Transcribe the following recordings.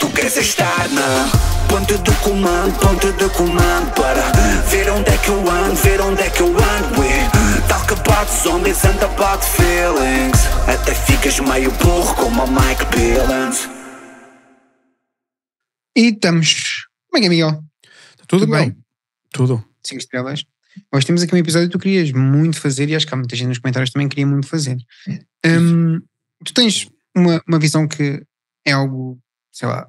Tu queres estar na ponte do comando, ponte do comando Para ver onde é que eu ando, ver onde é que eu ando We talk about zombies and about feelings Até ficas meio burro como a Mike Billings E estamos... Bem, Miguel? Tá tudo, Tudo bem? bem? Tudo. Cinco estrelas. Hoje temos aqui um episódio que tu querias muito fazer e acho que há muita gente nos comentários também queria muito fazer. Hum, tu tens uma, uma visão que é algo sei lá,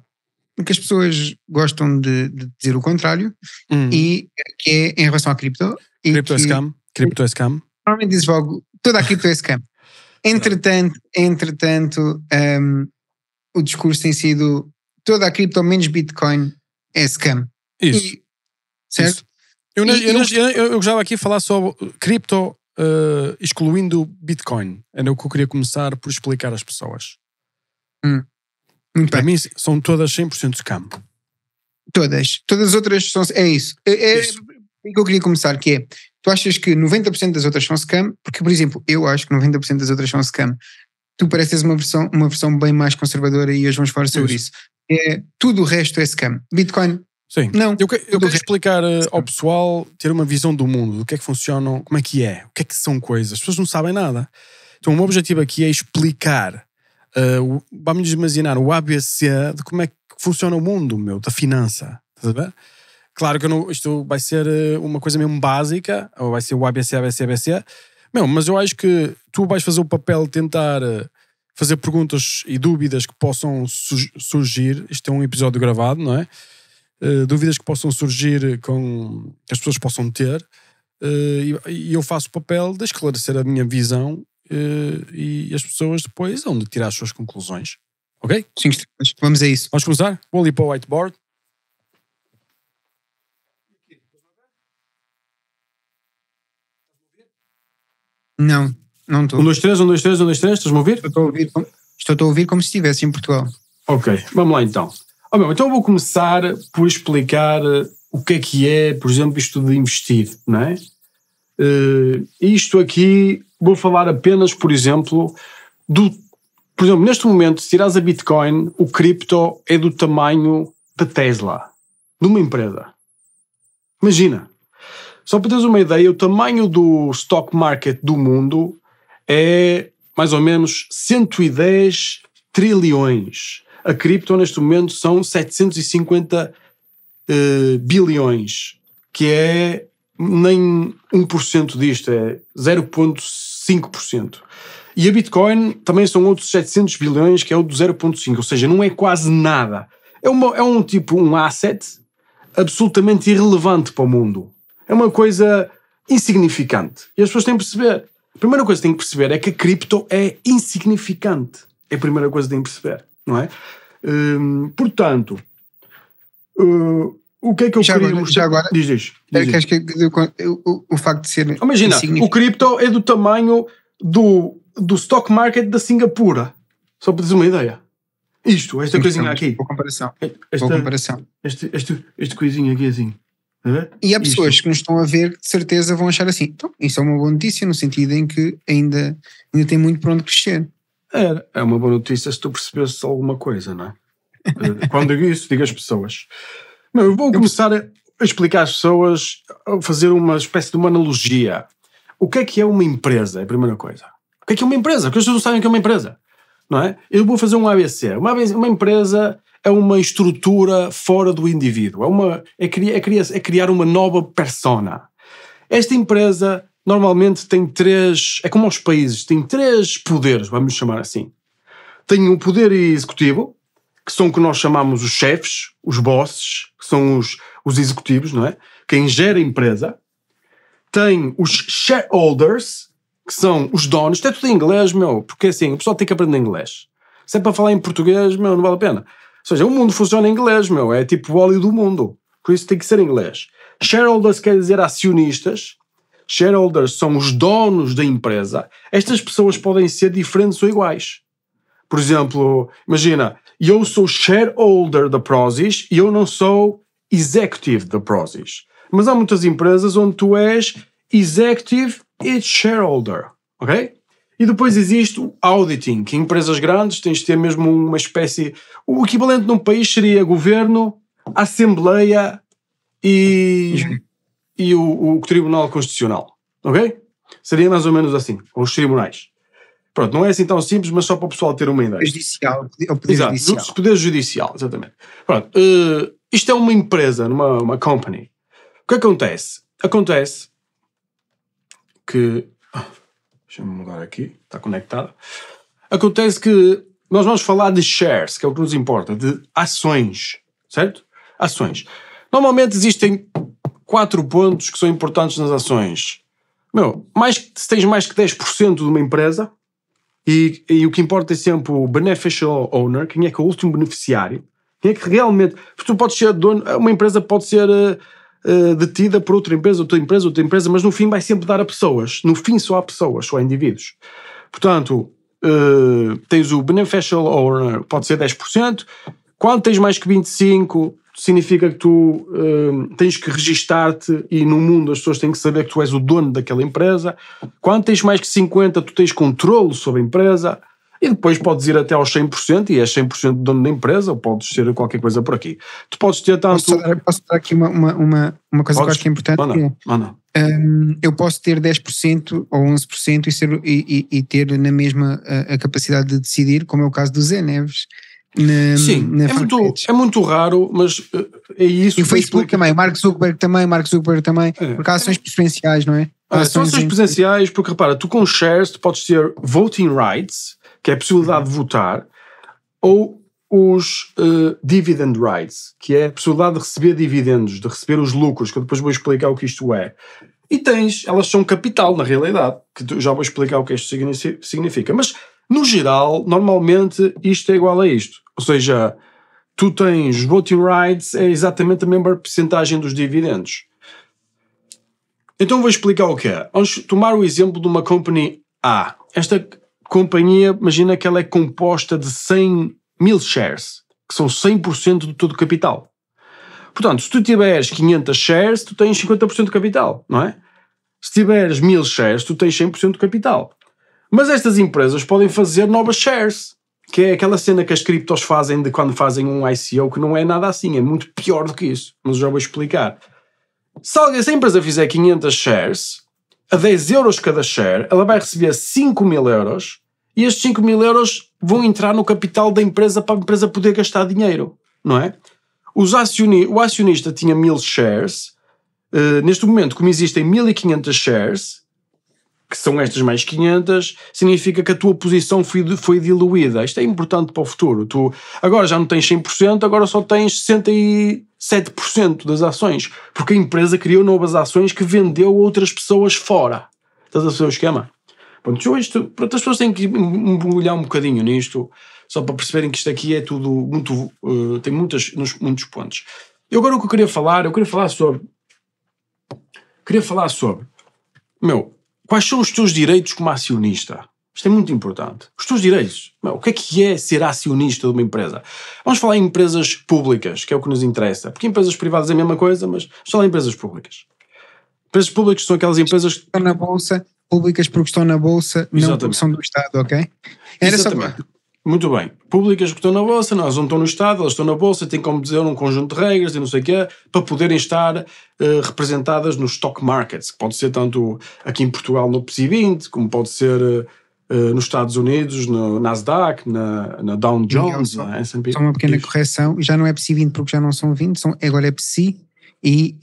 porque as pessoas gostam de, de dizer o contrário hum. e que é em relação à cripto. Cripto é que, scam. Cripto é scam. Normalmente dizes logo, toda a cripto é scam. entretanto, entretanto um, o discurso tem sido toda a cripto menos Bitcoin é scam. Isso. E, certo? Isso. Eu, eu, eu, eu gostava aqui de falar sobre cripto uh, excluindo Bitcoin. Era o que eu queria começar por explicar às pessoas. Hum. Para mim, são todas 100% scam. Todas. Todas as outras são. É isso. É, é, isso. o que eu queria começar, que é. Tu achas que 90% das outras são scam? Porque, por exemplo, eu acho que 90% das outras são scam. Tu pareces uma versão, uma versão bem mais conservadora e hoje vamos falar sobre isso. isso. É, tudo o resto é scam. Bitcoin. Sim. Não, eu, que, eu quero é explicar eh, ao pessoal ter uma visão do mundo, do que é que funcionam, como é que é, o que é que são coisas. As pessoas não sabem nada. Então, o meu objetivo aqui é explicar Uh, vamos imaginar o ABC de como é que funciona o mundo, meu, da finança. Estás a ver? Claro que não, isto vai ser ah, uma coisa mesmo básica, ou vai ser o ABC, ABC, ABC. Meu, mas eu acho que tu vais fazer o papel de tentar ah, fazer perguntas e dúvidas que possam surgir. Isto é um episódio gravado, não é? Uh, dúvidas que possam surgir com que as pessoas possam ter uh, e, e, eu faço o papel de esclarecer a minha visão eh, e as pessoas depois vão de tirar as suas conclusões. Ok? Sim, vamos a isso. Vamos começar? Vou ali para o whiteboard. Não, não estou. Um, dois, três, um, dois, três, um, dois, três, estás-me a ouvir? Estou a ouvir, como, estou a ouvir como se estivesse em Portugal. Ok, vamos lá então. Oh, bem, então vou começar por explicar eh, o que é que é, por exemplo, isto de investir, não é? Uh, isto aqui Vou falar apenas, por exemplo, do. Por exemplo, neste momento, se tirares a Bitcoin, o cripto é do tamanho da Tesla, de uma empresa. Imagina. Só para teres uma ideia, o tamanho do stock market do mundo é mais ou menos 110 trilhões. A cripto, neste momento, são 750 uh, eh, bilhões, que é nem 1% disto, é 0,5%. 5%. E a Bitcoin também são outros 700 bilhões, que é o do 0,5%, ou seja, não é quase nada. É, uma, é um tipo, um asset absolutamente irrelevante para o mundo. É uma coisa insignificante. E as pessoas têm que perceber. A primeira coisa que têm que perceber é que a cripto é insignificante. É a primeira coisa que têm que perceber, não é? Hum, portanto, hum, o que é que eu já queria agora, mostrar agora? Diz, diz. diz, que, o, o, facto de ser. Imagina, o cripto é do tamanho do, do stock market da Singapura. Só para teres uma ideia. Isto, esta Sim, coisinha aqui. Boa comparação. Esta, boa comparação. Este, este, este coisinho aqui assim. Tá e há pessoas Isto. que nos estão a ver que de certeza vão achar assim. Então, isso é uma boa notícia, no sentido em que ainda, ainda tem muito para onde crescer. É, é uma boa notícia se tu percebesses alguma coisa, não é? Eh, quando digo isso, digo as pessoas. Não, eu vou começar a explicar às pessoas, a fazer uma espécie de uma analogia. O que é que é uma empresa, é a primeira coisa? O que é que é uma empresa? Porque as pessoas não sabem o que é uma empresa, não é? Eu vou fazer um ABC. Uma, ABC, uma empresa é uma estrutura fora do indivíduo, é, uma, é, criar, é, criar, é criar uma nova persona. Esta empresa normalmente tem três, é como aos países, tem três poderes, vamos chamar assim. Tem o poder executivo, que são o que nós chamamos os chefes, os bosses, que são os, os executivos, não é? Quem gera a empresa. Tem os shareholders, que são os donos. Isto é tudo em inglês, meu, porque assim, o pessoal tem que aprender inglês. Se é para falar em português, meu, não vale a pena. Ou seja, o mundo funciona em inglês, meu, é tipo o óleo do mundo. Por isso tem que ser em inglês. Shareholders quer dizer acionistas. Shareholders são os donos da empresa. Estas pessoas podem ser diferentes ou iguais. Por exemplo, imagina, e eu sou shareholder da Prozis e eu não sou executive da Prozis. Mas há muitas empresas onde tu és executive e shareholder, ok? E depois existe o auditing, que em empresas grandes tens de ter mesmo uma espécie. O equivalente num país seria governo, assembleia e, uhum. e o, o Tribunal Constitucional. Ok? Seria mais ou menos assim, os tribunais. Pronto, não é assim tão simples, mas só para o pessoal ter uma ideia. Judicial, é o poder Exato, judicial. poder judicial, exatamente. Pronto, uh, isto é uma empresa, uma, uma company. O que acontece? Acontece que. Ah, deixa-me mudar aqui, está conectado. Acontece que nós vamos falar de shares, que é o que nos importa, de ações, certo? Ações. Normalmente existem quatro pontos que são importantes nas ações. Meu, mais, se tens mais que 10% de uma empresa, e, e o que importa é sempre o beneficial owner, quem é que é o último beneficiário, quem é que realmente. Tu podes ser dono, uma empresa pode ser uh, detida por outra empresa, outra empresa, outra empresa, mas no fim vai sempre dar a pessoas. No fim só há pessoas, só há indivíduos. Portanto, uh, tens o beneficial owner, pode ser 10%. Quando tens mais que 25%, significa que tu hum, tens que registar-te e no mundo as pessoas têm que saber que tu és o dono daquela empresa. Quando tens mais que 50, tu tens controle sobre a empresa e depois podes ir até aos 100% e és 100% dono da empresa ou podes ser qualquer coisa por aqui. Tu podes ter tanto... Posso dar, posso dar aqui uma, uma, uma, coisa podes... que eu acho que é importante? Manda, é, manda. Um, eu posso ter 10% ou 11% e, ser, e, e, e ter na mesma a, a, capacidade de decidir, como é o caso do Zé Neves na, Sim, na é, muito, é muito raro, mas eh, é isso. E o Facebook que... também, Mark Zuckerberg também, Mark Zuckerberg também, é. porque há ações presenciais, não é? Há ah, ações, ações presenciais, porque repara, tu com shares tu podes ter voting rights, que é a possibilidade de uhum. votar, ou os uh, dividend rights, que é a possibilidade de receber dividendos, de receber os lucros, que eu depois vou explicar o que isto é. E tens, elas são capital na realidade, que já vou explicar o que isto significa. Mas, no geral, normalmente isto é igual a isto ou seja, tu tens voting rights, é exatamente a mesma percentagem dos dividendos. Então vou explicar o que é. Vamos tomar o exemplo de uma company A. Esta companhia, imagina que ela é composta de 100 mil shares, que são 100% de todo o capital. Portanto, se tu tiveres 500 shares, tu tens 50% de capital, não é? Se tiveres 1000 shares, tu tens 100% de capital. Mas estas empresas podem fazer novas shares que é aquela cena que as criptos fazem de quando fazem um ICO, que não é nada assim, é muito pior do que isso, mas já vou explicar. Se, a empresa fizer 500 shares, a 10 euros cada share, ela vai receber 5 mil euros e estes 5 mil euros vão entrar no capital da empresa para a empresa poder gastar dinheiro, não é? Os acioni o acionista tinha mil shares, uh, neste momento, como existem 1500 shares, que são estas mais 500, significa que a tua posição foi, foi diluída. Isto é importante para o futuro. Tu agora já não tens 100%, agora só tens 67% das ações, porque a empresa criou novas ações que vendeu a outras pessoas fora. Estás a fazer o esquema? Pronto, isto, pronto, as pessoas têm que mergulhar um bocadinho nisto, só para perceberem que isto aqui é tudo muito. Uh, tem muitas, muitos pontos. E agora o que eu queria falar, eu queria falar sobre. Queria falar sobre. Meu, Quais são os teus direitos como acionista? Isto é muito importante. Os teus direitos. o que é que é ser acionista de uma empresa? Vamos falar em empresas públicas, que é o que nos interessa. Porque empresas privadas é a mesma coisa, mas vamos falar em empresas públicas. Empresas públicas são aquelas empresas que estão na bolsa, públicas porque estão na bolsa, Exatamente. não porque são do Estado, ok? Era Exatamente. só muito bem. Públicas que estão na Bolsa, elas não estão no Estado, elas estão na Bolsa, têm como dizer um conjunto de regras e não sei o quê, para poderem estar uh, representadas nos stock markets, que pode ser tanto aqui em Portugal no PSI 20, como pode ser uh, nos Estados Unidos, no Nasdaq, na, na Dow Jones, na é? S&P. Só uma pequena correção, já não é PSI 20 porque já não são 20, são, agora é PSI e,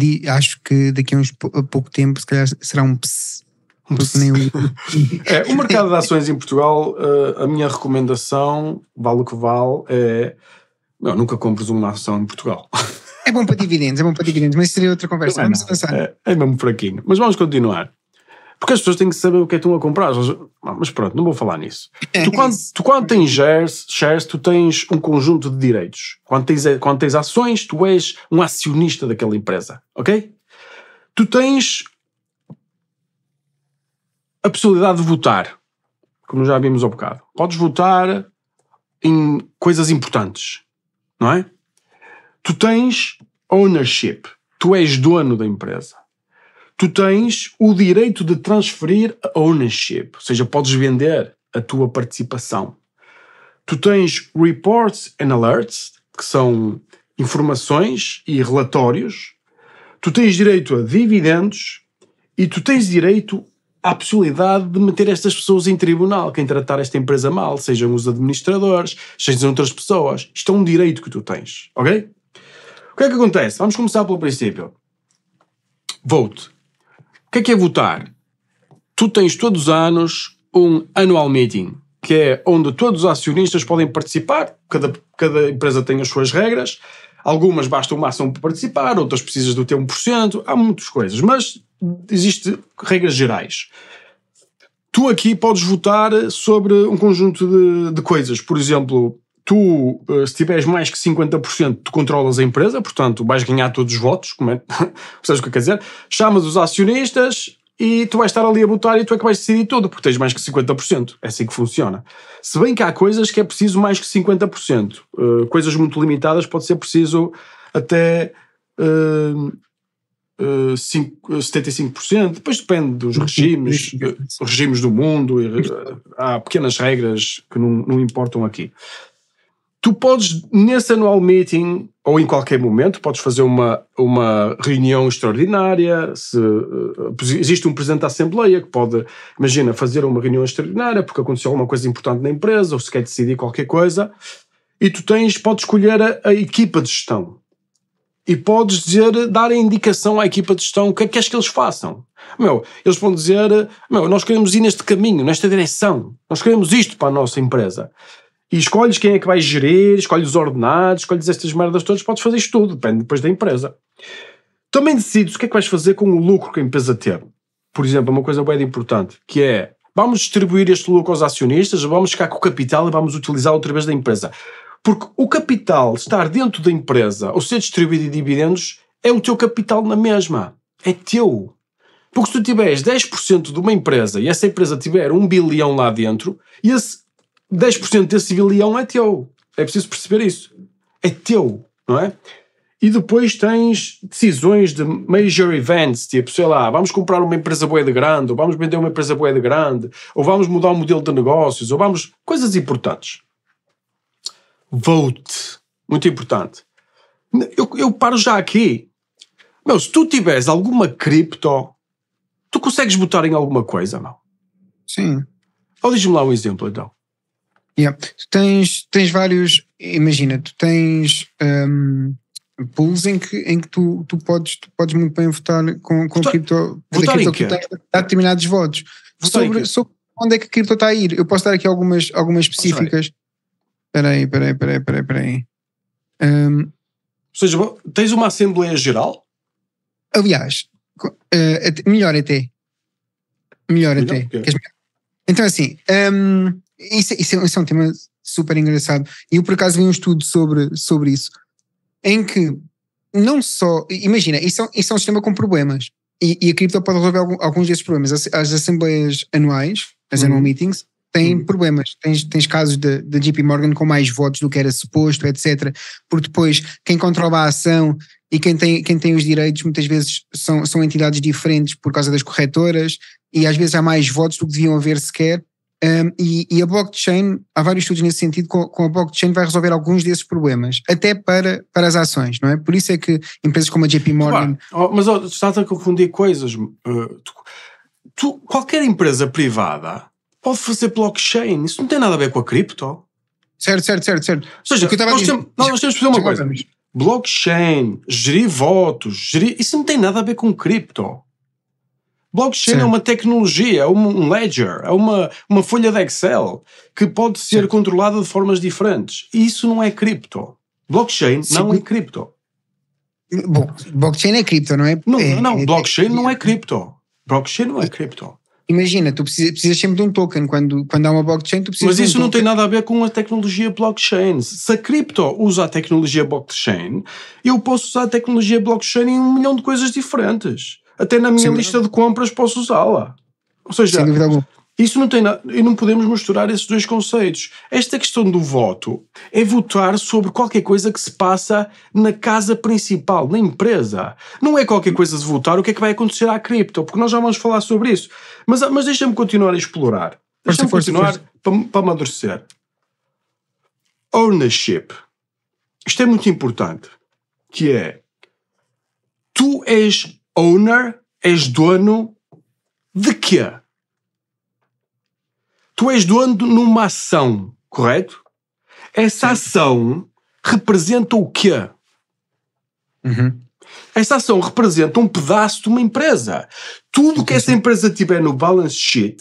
e acho que daqui a, uns, a pouco tempo se calhar será um PSI é, o mercado de ações em Portugal, eh, a minha recomendação, vale o que vale, é não, nunca compres uma ação em Portugal. É bom para dividendos, é bom para dividendos, mas seria outra conversa. Não, é vamos avançar. É, é mesmo fraquinho. Mas vamos continuar. Porque as pessoas têm que saber o que é que estão a comprar. Ah, mas pronto, não vou falar nisso. É tu quando, tu, quando, tens shares, shares, tu tens um conjunto de direitos. Quando tens, quando tens ações, tu és um acionista daquela empresa, ok? Tu tens a possibilidade de votar, como já vimos há um bocado. Podes votar em coisas importantes, não é? Tu tens ownership, tu és dono da empresa. Tu tens o direito de transferir ownership, ou seja, podes vender a tua participação. Tu tens reports and alerts, que são informações e relatórios. Tu tens direito a dividendos e tu tens direito a possibilidade de meter estas pessoas em tribunal, quem tratar esta empresa mal, sejam os administradores, sejam outras pessoas. Isto é um direito que tu tens, ok? O que é que acontece? Vamos começar pelo princípio. Vote. O que é que é votar? Tu tens todos os anos um annual meeting, que é onde todos os acionistas podem participar, cada, cada empresa tem as suas regras, algumas basta uma ação para participar, outras precisas do teu 1%, há muitas coisas, mas existem regras gerais. Tu aqui podes votar sobre um conjunto de, de coisas. Por exemplo, tu, eh, se tiveres mais que 50%, tu controlas a empresa, portanto, vais ganhar todos os votos, como é, o que eu quero dizer? Chamas os acionistas e tu vais estar ali a votar e tu é que vais decidir tudo, porque tens mais que 50%. É assim que funciona. Se bem que há coisas que é preciso mais que 50%, uh, eh, coisas muito limitadas, pode ser preciso até. Uh, eh, cinco 75%, eh, depois depende dos uhum. regimes, uhum. Eh, regimes do mundo, e, uhum. há pequenas regras que não, não, importam aqui. Tu podes, nesse annual meeting, ou em qualquer momento, podes fazer uma, uma reunião extraordinária, se existe um presidente da Assembleia que pode, imagina, fazer uma reunião extraordinária porque aconteceu alguma coisa importante na empresa, ou se quer decidir qualquer coisa, e tu tens, podes escolher a, a equipa de gestão e podes dizer, dar a indicação à equipa de gestão o que é que queres que eles façam. Meu, eles vão dizer, meu, nós queremos ir neste caminho, nesta direção, nós queremos isto para a nossa empresa. E escolhes quem é que vai gerir, escolhes os ordenados, escolhes estas merdas todas, podes fazer isto tudo, depende depois da empresa. Também decides o que é que vais fazer com o lucro que a empresa teve. Por exemplo, uma coisa bem importante, que é, vamos distribuir este lucro aos acionistas, vamos ficar com o capital e vamos utilizar outra através da empresa. Porque o capital estar dentro da empresa ou ser distribuído em dividendos é o teu capital na mesma. É teu. Porque se tu tiveres 10% de uma empresa e essa empresa tiver um bilhão lá dentro, e esse 10% desse bilhão é teu. É preciso perceber isso. É teu, não é? E depois tens decisões de major events, tipo, sei lá, vamos comprar uma empresa boa de grande, ou vamos vender uma empresa boa de grande, ou vamos mudar o modelo de negócios, ou vamos. coisas importantes vote. Muito importante. Eu, eu paro já aqui. Meu, se tu tiveres alguma cripto, tu consegues botar em alguma coisa, não? Sim. Ou diz-me lá um exemplo, então. Yeah. Tu tens, tens vários. Imagina, tu tens um, pools em que, em que tu, tu, podes, tu podes muito bem votar com, com votar, cripto. Votar cripto em que? Tens, determinados votos. Votar sobre, sobre onde é que a cripto está a ir. Eu posso dar aqui algumas, algumas específicas. Peraí, peraí, peraí, peraí, peraí. Um, Ou seja, tens uma Assembleia Geral? Aliás, eh, melhor até. Melhor, melhor até. É? Okay. Então, assim, um, isso, isso, é, isso, é um tema super engraçado. E eu, por acaso, vi um estudo sobre, sobre isso, em que não só. Imagina, isso é, isso é um sistema com problemas. E, e a cripto pode resolver alguns desses problemas. As, as assembleias anuais, as uhum. annual meetings, tem problemas. Tens, tens casos da JP Morgan com mais votos do que era suposto, etc. Porque depois quem controla a ação e quem tem, quem tem os direitos muitas vezes são, são entidades diferentes por causa das corretoras e às vezes há mais votos do que deviam haver sequer. Um, e, e, a blockchain, há vários estudos nesse sentido, com, com, a blockchain vai resolver alguns desses problemas, até para, para as ações, não é? Por isso é que empresas como a JP Morgan. Oh, mas oh, estás a confundir coisas. Uh, tu, tu, qualquer empresa privada pode fazer blockchain. Isso não tem nada a ver com a cripto. Certo, certo, certo, certo. Ou seja, nós, dizer... temos, nós, temos que fazer uma coisa. Blockchain, gerir votos, gerir... isso não tem nada a ver com cripto. Blockchain é uma tecnologia, é um ledger, é uma, uma folha de Excel que pode ser controlada de formas diferentes. E isso não é cripto. Blockchain Sim. não é cripto. Bom, blockchain é cripto, não é? Não, é, não, é, é blockchain não é cripto. Blockchain não é cripto. Imagina, tu precisas, precisas sempre de um token. Quando, quando há uma blockchain, tu precisas. Mas isso um não token. tem nada a ver com a tecnologia blockchain. Se a cripto usa a tecnologia blockchain, eu posso usar a tecnologia blockchain em um milhão de coisas diferentes. Até na minha Sim, lista de compras posso usá-la. Ou seja, Sem dúvida alguma isso não tem nada, e não podemos misturar esses dois conceitos. Esta questão do voto é votar sobre qualquer coisa que se passa na casa principal, na empresa. Não é qualquer coisa de votar o que é que vai acontecer à cripto, porque nós já vamos falar sobre isso. Mas, mas deixa-me continuar a explorar. Deixa-me continuar força. Para, para amadurecer. Ownership. Isto é muito importante, que é tu és owner, és dono de quê? tu és dono numa ação, correto? Essa Sim. ação representa o quê? Uhum. Essa ação representa um pedaço de uma empresa. Tudo que essa empresa tiver no balance sheet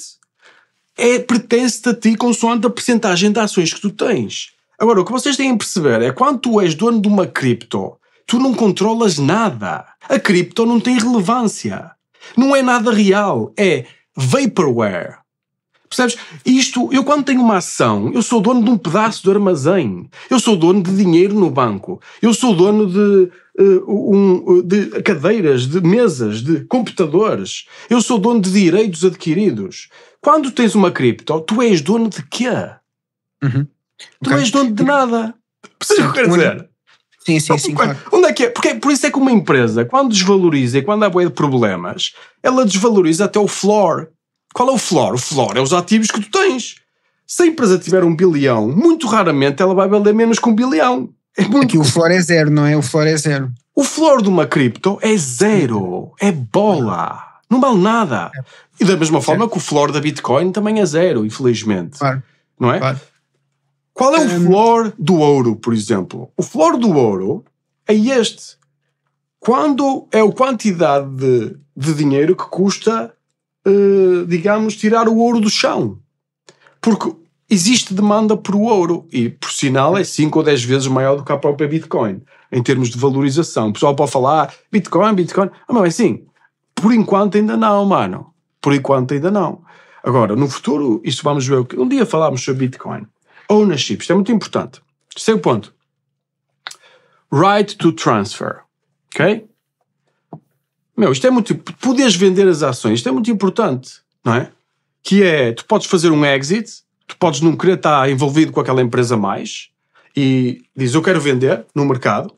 é, pertence-te a ti consoante a percentagem de ações que tu tens. Agora, o que vocês têm a perceber é quando tu és dono de uma cripto, tu não controlas nada. A cripto não tem relevância. Não é nada real. É vaporware. Percebes? Isto, eu quando tenho uma ação, eu sou dono de um pedaço do armazém, eu sou dono de dinheiro no banco, eu sou dono de, uh, um, de cadeiras, de mesas, de computadores, eu sou dono de direitos adquiridos. Quando tens uma cripto, tu és dono de quê? Uhum. Tu okay. és dono de nada. Percebes o que quero dizer? Sim, sim, então, sim. Claro. Onde é que é? Porque é, por isso é que uma empresa, quando desvaloriza e quando há boia de problemas, ela desvaloriza até o floor, qual é o flor? O flor é os ativos que tu tens. Se a empresa tiver um bilhão, muito raramente ela vai valer menos que um bilhão. É muito... Aqui é o flor é zero, não é? O flor é zero. O flor de uma cripto é zero. É bola. Não vale nada. E da mesma forma que o flor da Bitcoin também é zero, infelizmente. Claro. Não é? Claro. Qual é o hum. flor do ouro, por exemplo? O flor do ouro é este. Quando é a quantidade de, de dinheiro que custa eh, digamos, tirar o ouro do chão. Porque existe demanda por ouro e, por sinal, é 5 ou 10 vezes maior do que a própria Bitcoin, em termos de valorização. O pessoal pode falar ah, Bitcoin, Bitcoin. Ah, mas é assim, por enquanto ainda não, mano. Por enquanto ainda não. Agora, no futuro, isso vamos ver. Um dia falámos sobre Bitcoin. Ownership, isto é muito importante. Terceiro ponto. Right to transfer. Ok? Meu, isto é muito. Poderes vender as ações, isto é muito importante, não é? Que é, tu podes fazer um exit, tu podes não querer estar envolvido com aquela empresa mais e diz eu quero vender no mercado.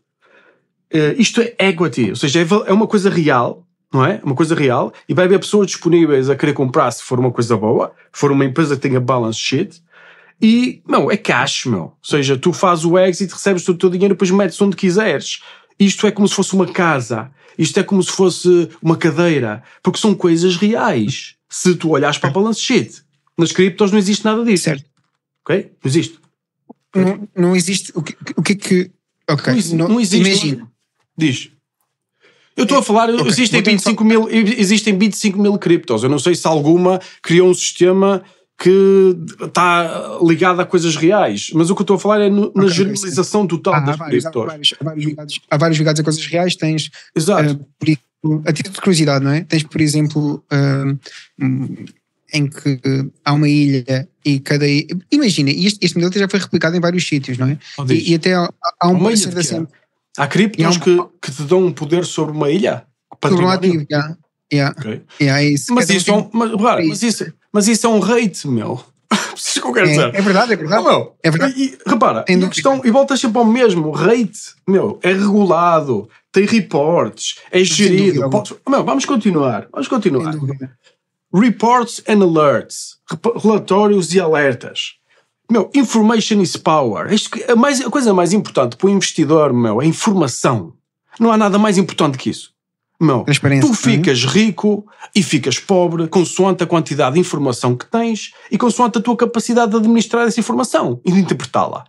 Uh, isto é equity, ou seja, é, é uma coisa real, não é? Uma coisa real e vai haver pessoas disponíveis a querer comprar se for uma coisa boa, se for uma empresa que tenha balance sheet. E, meu, é cash, meu. Ou seja, tu fazes o exit, recebes todo o teu dinheiro, depois metes onde quiseres. Isto é como se fosse uma casa isto é como se fosse uma cadeira, porque são coisas reais. Se tu olhares para a balance sheet, nas criptos não existe nada disso. Certo. Ok? Não existe. Não, não existe. O que, que é que. Ok. Não, não existe. Imagina. Diz. Eu estou a falar, okay. existem, 25 mil, existem 25 mil criptos. Eu não sei se alguma criou um sistema que está ligado a coisas reais. Mas o que eu estou a falar é no, okay, na generalização sim. total ah, das criptos. há, vários, ligados, a coisas reais, tens Exato. Uh, a título de curiosidade, não é? Tens, por exemplo, eh, em que há uma ilha e cada ilha, imagina, este, este modelo já foi replicado em vários sítios, não é? Oh, e, e, até há, há um uma ilha Há criptos um... que, que te dão um poder sobre uma ilha? Patrimônio? Sobre um ativo, yeah. Yeah. Okay. Yeah, é isso. Mas, é um, mas, mas isso mas isso é um rate meu. Percebes que eu quero é, dizer? É verdade, é verdade. Oh, meu, é verdade. E, repara, e, questão, e voltas sempre ao mesmo. Rate, meu, é regulado, tem reportes, é gerido. meu, vamos continuar, vamos continuar. Reports and alerts, relatórios e alertas. Meu, information is power. Isto, a, é mais, a coisa mais importante para o investidor, meu, é informação. Não há nada mais importante que isso. Meu, tu ficas rico e ficas pobre consoante a quantidade de informação que tens e consoante a tua capacidade de administrar essa informação e de interpretá-la.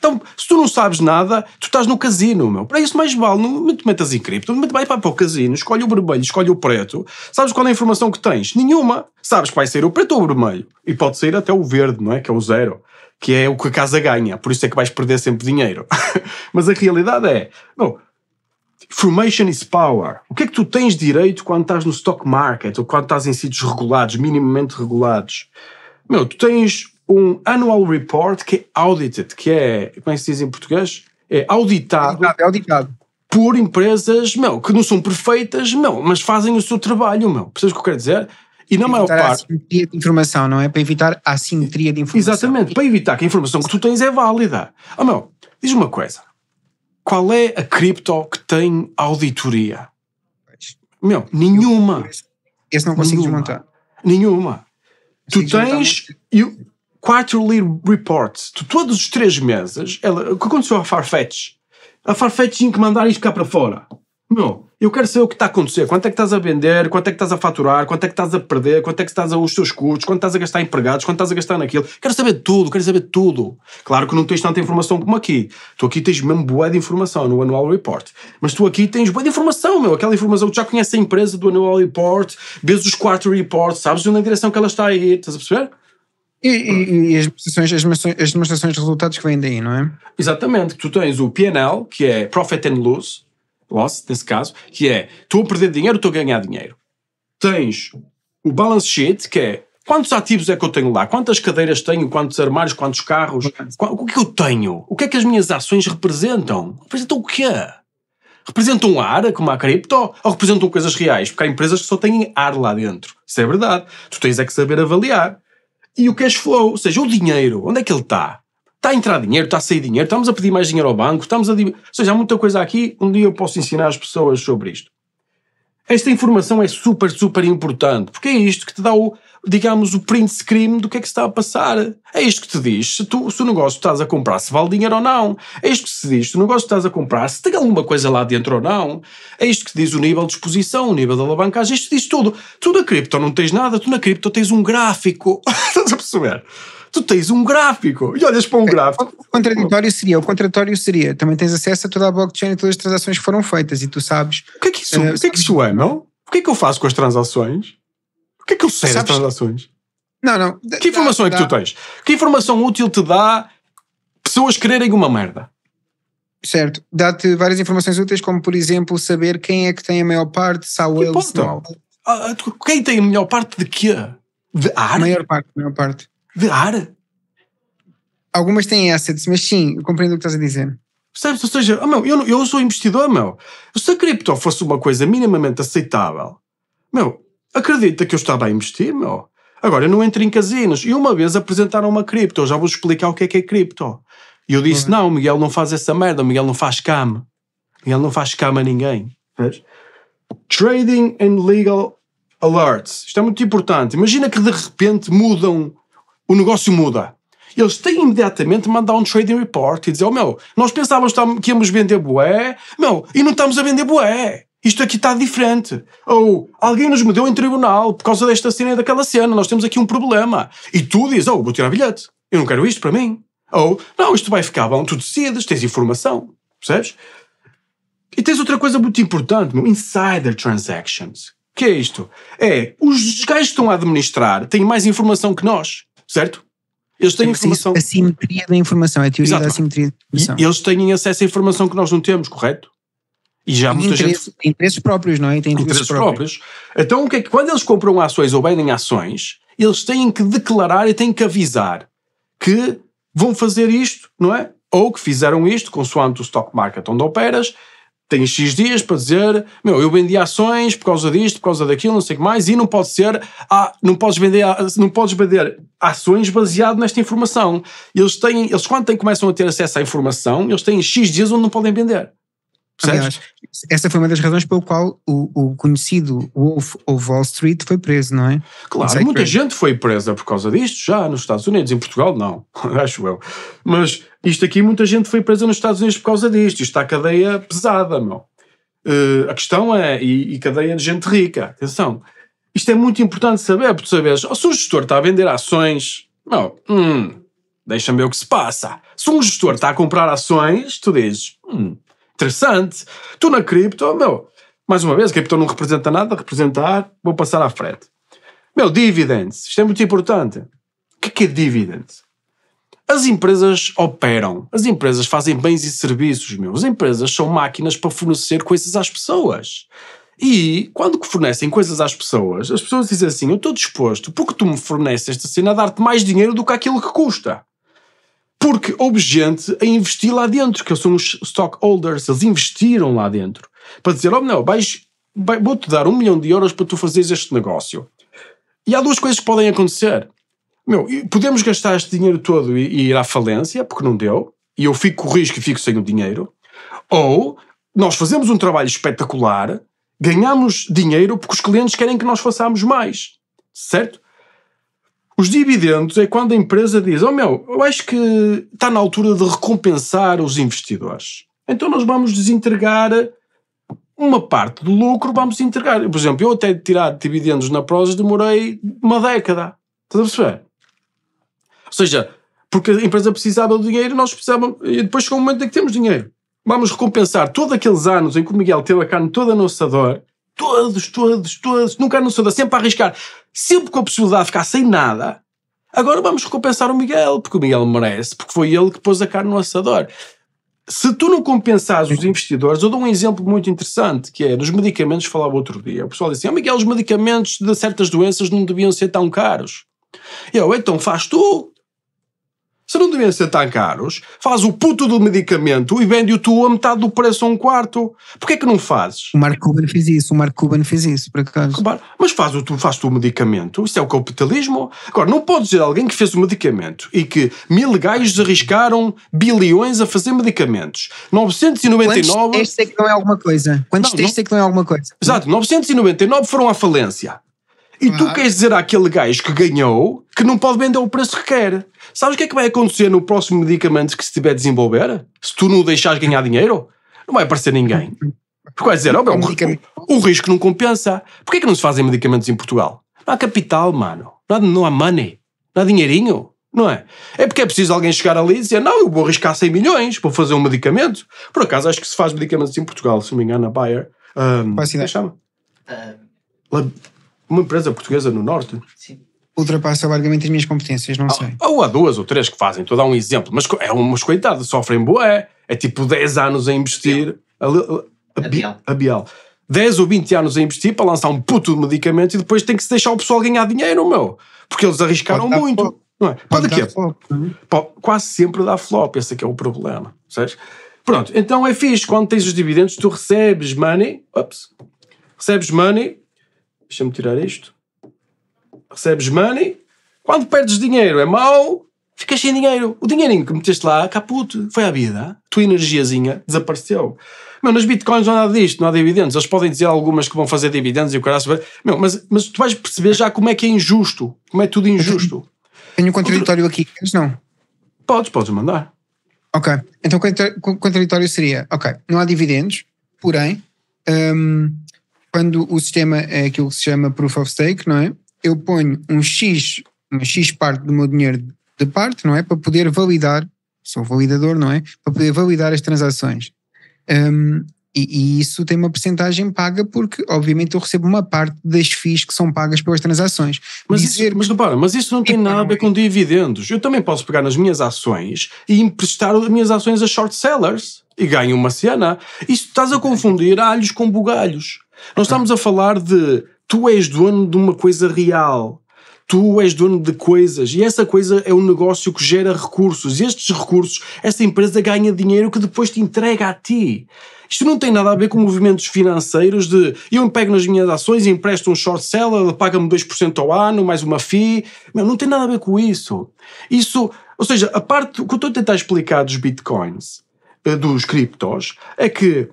Então, se tu não sabes nada, tu estás no casino, meu. Para isso mais vale, não te metas em cripto, muito bem, vai para o casino, escolhe o vermelho, escolhe o preto. Sabes qual é a informação que tens? Nenhuma. Sabes que vai ser o preto ou o vermelho. E pode sair até o verde, não é? Que é o zero. Que é o que a casa ganha. Por isso é que vais perder sempre dinheiro. Mas a realidade é, não, Information is power. O que é que tu tens direito quando estás no stock market ou quando estás em sítios regulados, minimamente regulados? Meu, tu tens um annual report que é audited, que é, como é que se diz em português? É auditado. É auditado, auditado. Por empresas, meu, que não são perfeitas, meu, mas fazem o seu trabalho, meu. Percebes o que eu quero dizer? E na maior parte. Para assimetria de informação, não é? Para evitar a assimetria de informação. Exatamente, para evitar que a informação que tu tens é válida. Ah, meu, diz uma coisa qual é a cripto que tem auditoria? Meu, nenhuma. esse não consigo nenhuma. desmontar. Nenhuma. Assim, tu tens you, quarterly reports. Tu, todos os três meses, ela, o que aconteceu à Farfetch? A Farfetch tinha que mandar isto cá para fora meu, eu quero saber o que está a acontecer. Quanto é que estás a vender? Quanto é que estás a faturar? Quanto é que estás a perder? Quanto é que estás a os teus custos? Quanto estás a gastar em empregados? Quanto estás a gastar naquilo? Quero saber tudo, quero saber tudo. Claro que não tens tanta informação como aqui. Tu aqui tens mesmo boa de informação no Annual Report. Mas tu aqui tens boa de informação, meu. Aquela informação, tu já conheces a empresa do Annual Report, vês os quatro reports, sabes na é direção que ela está a ir, estás a perceber? E, e, e, as, demonstrações, as, demonstrações, as demonstrações de resultados que vêm daí, não é? Exatamente. Tu tens o PNL, que é Profit and Loss, loss, nesse caso, que é estou a perder dinheiro, ou estou a ganhar dinheiro. Tens o balance sheet, que é quantos ativos é que eu tenho lá, quantas cadeiras tenho, quantos armários, quantos carros, o que é que eu tenho, o que é que as minhas ações representam? Representam o quê? Representam ar, como a cripto, ou representam coisas reais? Porque há empresas que só têm ar lá dentro. Isso é verdade. Tu tens é que saber avaliar. E o cash flow, ou seja, o dinheiro, onde é que ele está? Está a entrar dinheiro, está a sair dinheiro, estamos a pedir mais dinheiro ao banco, estamos a. Ou seja, há muita coisa aqui. Um dia eu posso ensinar as pessoas sobre isto. Esta informação é super, super importante, porque é isto que te dá o, digamos, o print screen do que é que está a passar. É isto que te diz se, tu, se o negócio que estás a comprar se vale dinheiro ou não. É isto que se diz se o negócio que estás a comprar se tem alguma coisa lá dentro ou não. É isto que te diz o nível de exposição, o nível de alavancagem. Isto diz tudo. Tu na cripto não tens nada, tu na cripto tens um gráfico. estás a perceber? tu tens um gráfico e olhas para um é, gráfico. O contraditório seria, o contraditório seria, também tens acesso a toda a blockchain e todas as transações que foram feitas e tu sabes. O que é que isso, uh, o que é, que isso é, não? O que é que eu faço com as transações? O que é que eu sei das transações? Não, não. Que informação dá, é que dá. tu tens? Que informação útil te dá pessoas quererem uma merda? Certo, dá-te várias informações úteis, como por exemplo saber quem é que tem a maior parte, se há whales, se não ah, ah, Quem tem a melhor parte de quê? De A maior parte, a maior parte. Virar? Algumas têm assets, mas sim, eu compreendo o que estás a dizer. Percebes? Ou seja, oh, meu, eu, eu sou investidor, meu. Se a cripto fosse uma coisa minimamente aceitável, meu, acredita que eu estava a investir, meu. Agora, eu não entro em casinos. E uma vez apresentaram uma cripto, eu já vou explicar o que é que é cripto. E eu disse: uhum. não, Miguel não faz essa merda, Miguel não faz cam. Miguel não faz cam a ninguém. Vês? Trading and legal alerts. Isto é muito importante. Imagina que de repente mudam o negócio muda. Eles têm imediatamente mandar um trading report e dizer: oh, meu, nós pensávamos que íamos vender boé, meu, e não estamos a vender boé. Isto aqui está diferente. Ou alguém nos meteu em tribunal por causa desta cena e daquela cena, nós temos aqui um problema. E tu dizes: oh, vou tirar bilhete, eu não quero isto para mim. Ou, não, isto vai ficar bom, tu decides, tens informação, percebes? E tens outra coisa muito importante, meu, insider transactions. O que é isto? É, os gajos que estão a administrar têm mais informação que nós certo? Eles têm informação. A simetria da informação, é a teoria Exato. da simetria da informação. E eles têm acesso à informação que nós não temos, correto? E já muita interesse, gente. Interesses próprios, não é? Tem interesses, interesses próprios. próprios. Então, o que é que, quando eles compram ações ou vendem ações, eles têm que declarar e têm que avisar que vão fazer isto, não é? Ou que fizeram isto, consoante o stock market onde operas, tem X dias para dizer, meu, eu vendi ações por causa disto, por causa daquilo, não sei o que mais, e não pode ser, ah, não podes vender, ah, não podes vender ações baseado nesta informação. Eles têm, eles quando têm, começam a ter acesso à informação, eles têm X dias onde não podem vender. Aliás, essa foi uma das razões pelo qual o, o conhecido Wolf of Wall Street foi preso, não é? Claro, muita gente foi presa por causa disto, já nos Estados Unidos, em Portugal não, acho eu. Mas isto aqui, muita gente foi presa nos Estados Unidos por causa disto, isto está cadeia pesada, meu. Uh, a questão é, e, e, cadeia de gente rica, atenção, isto é muito importante saber, porque sabes, oh, se um gestor está a vender ações, não, hum, deixa-me ver o que se passa. Se um gestor está a comprar ações, tu dizes, hum, interessante. Tu na cripto, meu, mais uma vez, a cripto não representa nada, representar, vou passar à frente. Meu, dividends, isto é muito importante. O que é, que é dividends? As empresas operam, as empresas fazem bens e serviços, meu. As empresas são máquinas para fornecer coisas às pessoas. E quando fornecem coisas às pessoas, as pessoas dizem assim: Eu estou disposto, porque tu me forneces esta cena, a dar-te mais dinheiro do que aquilo que custa. Porque houve gente a investir lá dentro, que são os stockholders, eles investiram lá dentro. Para dizer, oh não, vais, vou-te dar um milhão de euros para tu fazeres este negócio. E há duas coisas que podem acontecer. Meu, podemos gastar este dinheiro todo e, e ir à falência, porque não deu, e eu fico com o risco e fico sem o dinheiro. Ou nós fazemos um trabalho espetacular, ganhamos dinheiro porque os clientes querem que nós façamos mais, certo? Os dividendos é quando a empresa diz: Oh meu, eu acho que está na altura de recompensar os investidores. Então nós vamos desentregar uma parte do lucro, vamos entregar. Por exemplo, eu até tirar dividendos na Prozis demorei uma década. Estás a perceber? Ou seja, porque a empresa precisava do dinheiro, nós precisávamos. E depois chegou um momento em que temos dinheiro. Vamos recompensar todos aqueles anos em que o Miguel teve a carne toda a nossa dor todos, todos, todos, nunca no Sousa, sempre a arriscar, sempre com a possibilidade de ficar sem nada. Agora vamos recompensar o Miguel, porque o Miguel merece, porque foi ele que pôs a carne no assador. Se tu não compensares os investidores, eu dou um exemplo muito interessante, que é dos medicamentos, falava outro dia. O pessoal disse, assim, oh, Miguel, os medicamentos de certas doenças não deviam ser tão caros. Eu, então faz tu se não deviam ser tão caros, faz o puto do medicamento e vende-o tu a metade do preço a um quarto. Porquê é que não fazes? O Mark Cuban fez isso, o Mark Cuban fez isso, por acaso. Mas faz o, tu, faz tu o medicamento, isso é o capitalismo. Agora, não pode dizer alguém que fez o medicamento e que mil gajos arriscaram bilhões a fazer medicamentos. 999... Quantos testes é que não é alguma coisa? Quantos não, testes não... é que não é alguma coisa? Exato, 999 foram à falência. E claro. tu queres dizer àquele gajo que ganhou que não pode vender o preço que quer. Sabes o que é que vai acontecer no próximo medicamento que se tiver a desenvolver? Se tu não o deixares ganhar dinheiro, não vai aparecer ninguém. Porque vai dizer, oh, meu, é o, o, risco não compensa. Porquê é que não se fazem medicamentos em Portugal? Não há capital, mano. Não há, não há money. Não há dinheirinho. Não é? É porque é preciso alguém chegar ali e dizer, não, eu vou arriscar 100 milhões, para fazer um medicamento. Por acaso, acho que se faz medicamentos em Portugal, se não me engano, a Bayer. Um, Qual é a cidade? chama? Um uma empresa portuguesa no Norte? Sim. Ultrapassa largamente as minhas competências, não ah, sei. Ou há duas ou três que fazem, estou a dar um exemplo, mas é um coitadas, sofrem boé. É tipo 10 anos a investir. A, a, a, Bial. a 10 ou 20 anos a investir para lançar um puto de medicamento e depois tem que se deixar o pessoal ganhar dinheiro, meu. Porque eles arriscaram muito. Não é? Pode, Pode quê? quase sempre dá flop, esse é que é o problema. Sabes? Pronto, então é fixe. Quando tens os dividendos, tu recebes money. Ups, recebes money Deixa-me tirar isto. Recebes money. Quando perdes dinheiro é mau, ficas sem dinheiro. O dinheirinho que meteste lá, caputo, foi à vida. Tua energiazinha desapareceu. Meu, nas bitcoins não há nada disto, não há dividendos. Eles podem dizer algumas que vão fazer dividendos e o caralho. Meu, mas, mas tu vais perceber já como é que é injusto. Como é tudo injusto. Tenho um contraditório aqui, queres não. Podes, podes mandar. Ok. Então o contraditório seria: ok, não há dividendos, porém. Hum, quando o sistema é aquilo que se chama proof of stake, não é? Eu ponho um X, uma X parte do meu dinheiro de parte, não é? Para poder validar, sou validador, não é? Para poder validar as transações. Um, e, e, isso tem uma percentagem paga porque, obviamente, eu recebo uma parte das FIIs que são pagas pelas transações. Mas, Dizer isso, mas mas isso não tem nada a ver é com dividendos. Eu também posso pegar nas minhas ações e emprestar as minhas ações a short sellers e ganho uma cena. Isso estás a confundir alhos com bugalhos. Não estamos a falar de tu és dono de uma coisa real. Tu és dono de coisas e essa coisa é um negócio que gera recursos. E estes recursos, essa empresa ganha dinheiro que depois te entrega a ti. Isto não tem nada a ver com movimentos financeiros de eu pego nas minhas ações, e empresto um short seller, paga-me 2% ao ano, mais uma FII. Não, não tem nada a ver com isso. Isso, ou seja, a parte o que eu estou a tentar explicar dos bitcoins, eh, dos criptos, é que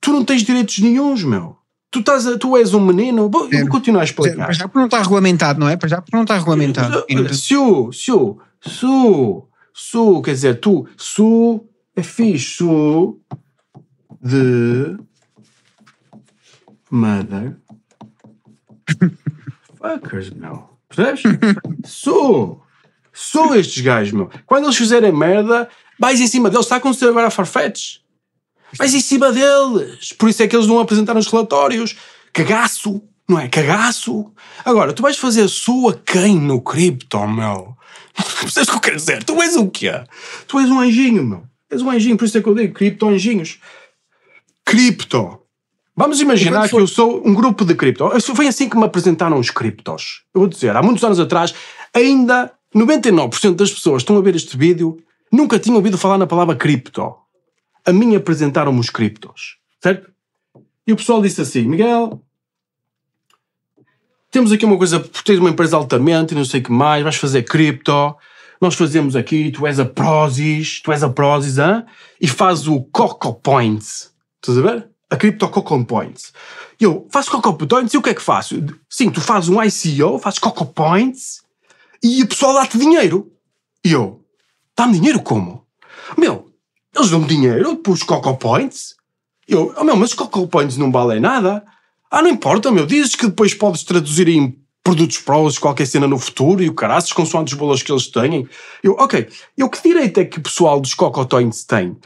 tu não tens direitos nenhums, meu tu, estás tu és um menino, vou, continuar a explicar. Para já porque não está regulamentado, não é? Para já porque não está regulamentado. Se o, se o, se o, se quer dizer, tu, su é fixe, su de mother fuckers, não, Percebes? Se, Sou estes gajos, meu. Quando eles fizerem merda, vais em cima deles. Está a acontecer agora a Farfetch. Mas em cima deles. Por isso é que eles não apresentaram os relatórios. Cagaço, não é? Cagaço. Agora, tu vais fazer sua quem no cripto, meu? Percebes o que eu quero dizer? Tu és o quê? Tu és um anjinho, meu. És um anjinho, por isso é que eu digo cripto anjinhos. Cripto. Vamos imaginar que eu sou um grupo de cripto. Foi assim que me apresentaram os criptos. Eu vou dizer, há muitos anos atrás, ainda 99% das pessoas que estão a ver este vídeo nunca tinham ouvido falar na palavra cripto a mim apresentaram-me os criptos, certo? E o pessoal disse assim, Miguel, temos aqui uma coisa, tens uma empresa altamente, não sei o que mais, vais fazer cripto, nós fazemos aqui, tu és a Prozis, tu és a Prozis, E fazes o Coco Points, estás a ver? A cripto Coco Points. E eu faço Coco Points e o que é que faço? Sim, tu fazes um ICO, fazes Coco Points e o pessoal dá-te dinheiro. E eu, dá-me dinheiro como? Meu, eles dão-me dinheiro pus Coco Points. Eu, oh meu, mas Coco Points não vale nada. Ah, não importa, meu, dizes que depois podes traduzir em produtos prós, qualquer cena no futuro e o caraças, consoante os bolos que eles têm. Eu, ok, eu que direito é que o pessoal dos Coco Points tem?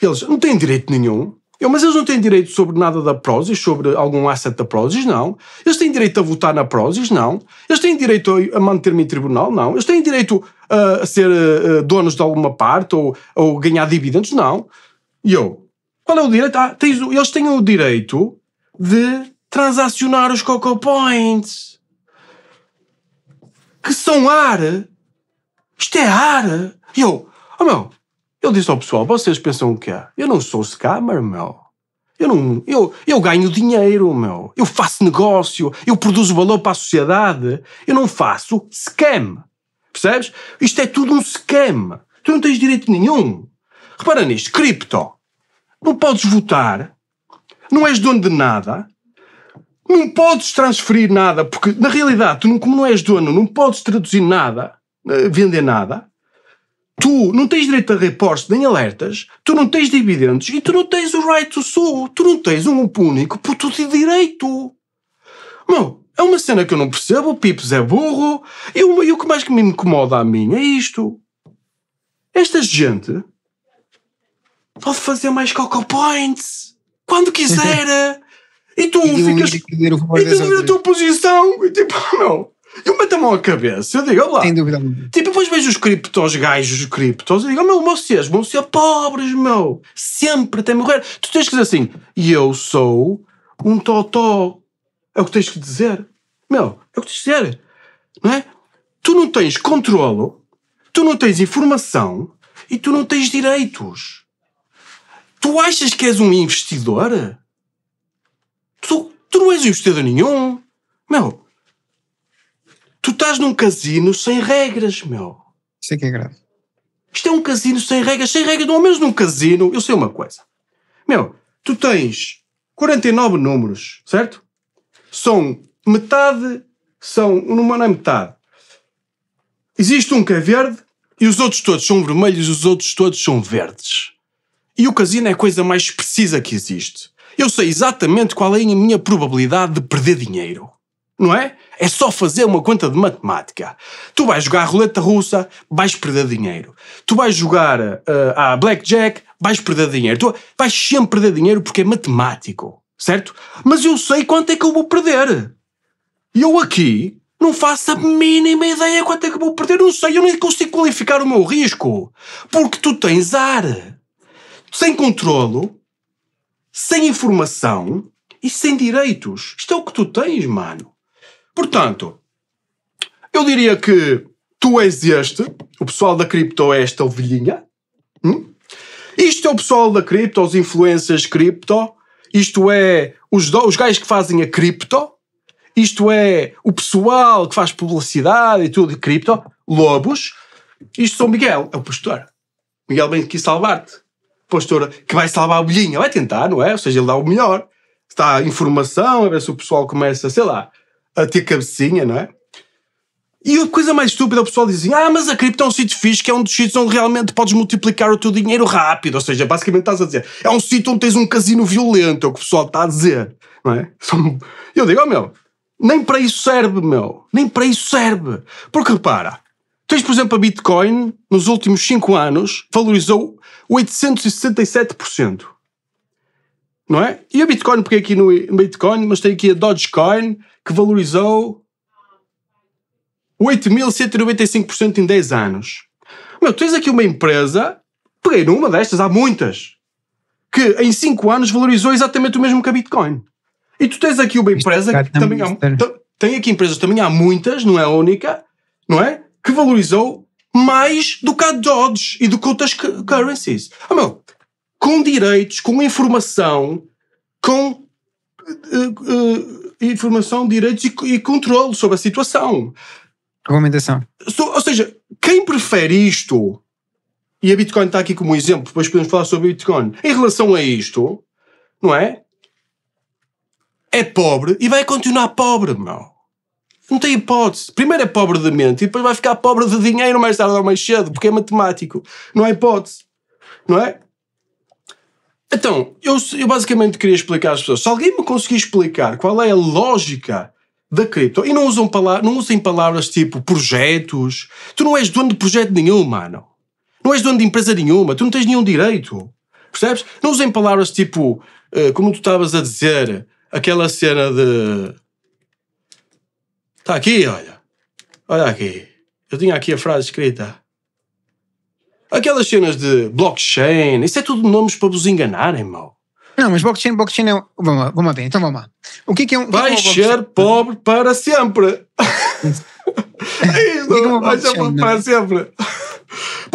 Eles não têm direito nenhum. Eu, mas eles não têm direito sobre nada da Prozis, sobre algum asset da Prozis, não. Eles têm direito a votar na Prozis, não. Eles têm direito a manter-me em tribunal, não. Eles têm direito a ser donos de alguma parte ou, ou ganhar dividendos, não. E eu, qual é o direito? Ah, tens, eles têm o direito de transacionar os Coco Points. Que são ar. Isto é ar. E eu, oh meu, eu disse ao pessoal: vocês pensam o que é? Eu não sou scammer, meu. Eu não. Eu, eu ganho dinheiro, meu. Eu faço negócio. Eu produzo valor para a sociedade. Eu não faço scam. Percebes? Isto é tudo um scam. Tu não tens direito nenhum. Repara nisto: cripto. Não podes votar. Não és dono de nada. Não podes transferir nada, porque na realidade, tu, como não és dono, não podes traduzir nada, eh, vender nada. Tu não tens direito a reportes nem alertas, tu não tens dividendos e tu não tens o right to sue, tu não tens um único puto de direito. Meu, é uma cena que eu não percebo, o Pips é burro e o, e o que mais que me incomoda a mim é isto. Esta gente pode fazer mais Coco Points quando quiser. e tu e ficas. E tu a tua posição. E tipo, não. Eu meto a mão à cabeça, eu digo, lá Sem dúvida alguma. Tipo, depois vejo os criptos, gajos criptos, eu digo, oh, meu, vocês vão ser pobres, meu. Sempre até morrer. Tu tens que dizer assim, e eu sou um totó. É o que tens que dizer. Meu, é o que tens que dizer. Não é? Tu não tens controlo, tu não tens informação e tu não tens direitos. Tu achas que és um investidor? Tu, tu não és investidor nenhum. Meu, Tu estás num casino sem regras, meu. Isto é que é grave. Isto é um casino sem regras. Sem regras, não ao menos num casino. Eu sei uma coisa. Meu, tu tens 49 números, certo? São metade, são. Não é metade. Existe um que é verde e os outros todos são vermelhos e os outros todos são verdes. E o casino é a coisa mais precisa que existe. Eu sei exatamente qual é a minha probabilidade de perder dinheiro. Não é? É só fazer uma conta de matemática. Tu vais jogar a roleta russa, vais perder dinheiro. Tu vais jogar uh, eh, a blackjack, vais perder dinheiro. Tu vais sempre perder dinheiro porque é matemático, certo? Mas eu sei quanto é que eu vou perder. E eu aqui não faço a mínima ideia quanto é que vou perder. Não sei, eu nem consigo qualificar o meu risco. Porque tu tens ar. Sem controlo, sem informação e sem direitos. Isto é o que tu tens, mano. Portanto, eu diria que tu és este, o pessoal da cripto é esta ovelhinha. Hum? Isto é o pessoal da cripto, os influencers cripto. Isto é os, os gajos que fazem a cripto. Isto é o pessoal que faz publicidade e tudo de cripto. Lobos. Isto sou Miguel, é o pastor. Miguel vem aqui salvar-te. Pastor que vai salvar a ovelhinha. Vai tentar, não é? Ou seja, ele dá o melhor. Está a informação, a ver se o pessoal começa, sei lá, a ter cabecinha, não é? E a coisa mais estúpida, é o pessoal dizia, ah, mas a cripto é um sítio fixe, que é um dos sítios onde realmente podes multiplicar o teu dinheiro rápido. Ou seja, basicamente estás a dizer, é um sítio onde tens um casino violento, é o que o pessoal está a dizer, não é? Eu digo, oh meu, nem para isso serve, meu. Nem para isso serve. Porque repara, tens, por exemplo, a Bitcoin, nos últimos 5 anos, valorizou 867% não é? E a Bitcoin, porque é aqui no Bitcoin, mas tem aqui a Dogecoin, que valorizou 8.195% em 10 anos. Meu, tu tens aqui uma empresa, peguei numa destas, há muitas, que em 5 anos valorizou exatamente o mesmo que a Bitcoin. E tu tens aqui uma é empresa que também há, tem aqui empresas, também há muitas, não é a única, não é? Que valorizou mais do que a Dodge e do que outras currencies. Ah, meu, com direitos, com informação, com uh, uh, informação, direitos e, e controle sobre a situação. Regulamentação. So, ou seja, quem prefere isto, e a Bitcoin está aqui como exemplo, depois podemos falar sobre Bitcoin, em relação a isto, não é? É pobre e vai continuar pobre, não? Não tem hipótese. Primeiro é pobre de mente e depois vai ficar pobre de dinheiro mais tarde ou mais cedo, porque é matemático. Não há hipótese. Não é? Então, eu, eu basicamente queria explicar às pessoas. Se alguém me conseguir explicar qual é a lógica da cripto e não usam, palavras, não usem palavras tipo projetos, tu não és dono de projeto nenhum, mano. Não és dono de empresa nenhuma, tu não tens nenhum direito. Percebes? Não usem palavras tipo, eh, como tu estavas a dizer, aquela cena de. Está aqui, olha. Olha aqui. Eu tinha aqui a frase escrita. Aquelas cenas de blockchain, isso é tudo nomes para vos enganarem, mal. Não, mas blockchain, blockchain é um. Vamos lá, vamos lá ver, então vamos lá. O que é que é um. É é vai é ser pobre para sempre! é isso, é vai ser pobre para sempre!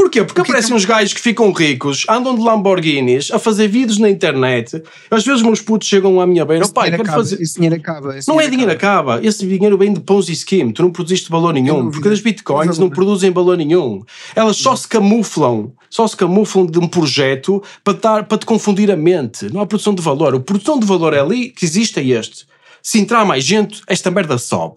Porquê? Porque aparecem é que... uns gajos que ficam ricos, andam de Lamborghinis, a fazer vídeos na internet. Às vezes meus putos chegam à minha beira. Esse, pai, acaba, fazer... esse dinheiro acaba. Esse não é dinheiro é dinheiro acaba. acaba. Esse dinheiro vem de Ponzi Scheme. Tu não produziste valor nenhum. Porque as bitcoins não, produzem valor nenhum. Elas só não. se camuflam. Só se camuflam de um projeto para, estar para te confundir a mente. Não há produção de valor. o produção de valor é ali que existe é este. Se entrar mais gente, esta merda sobe.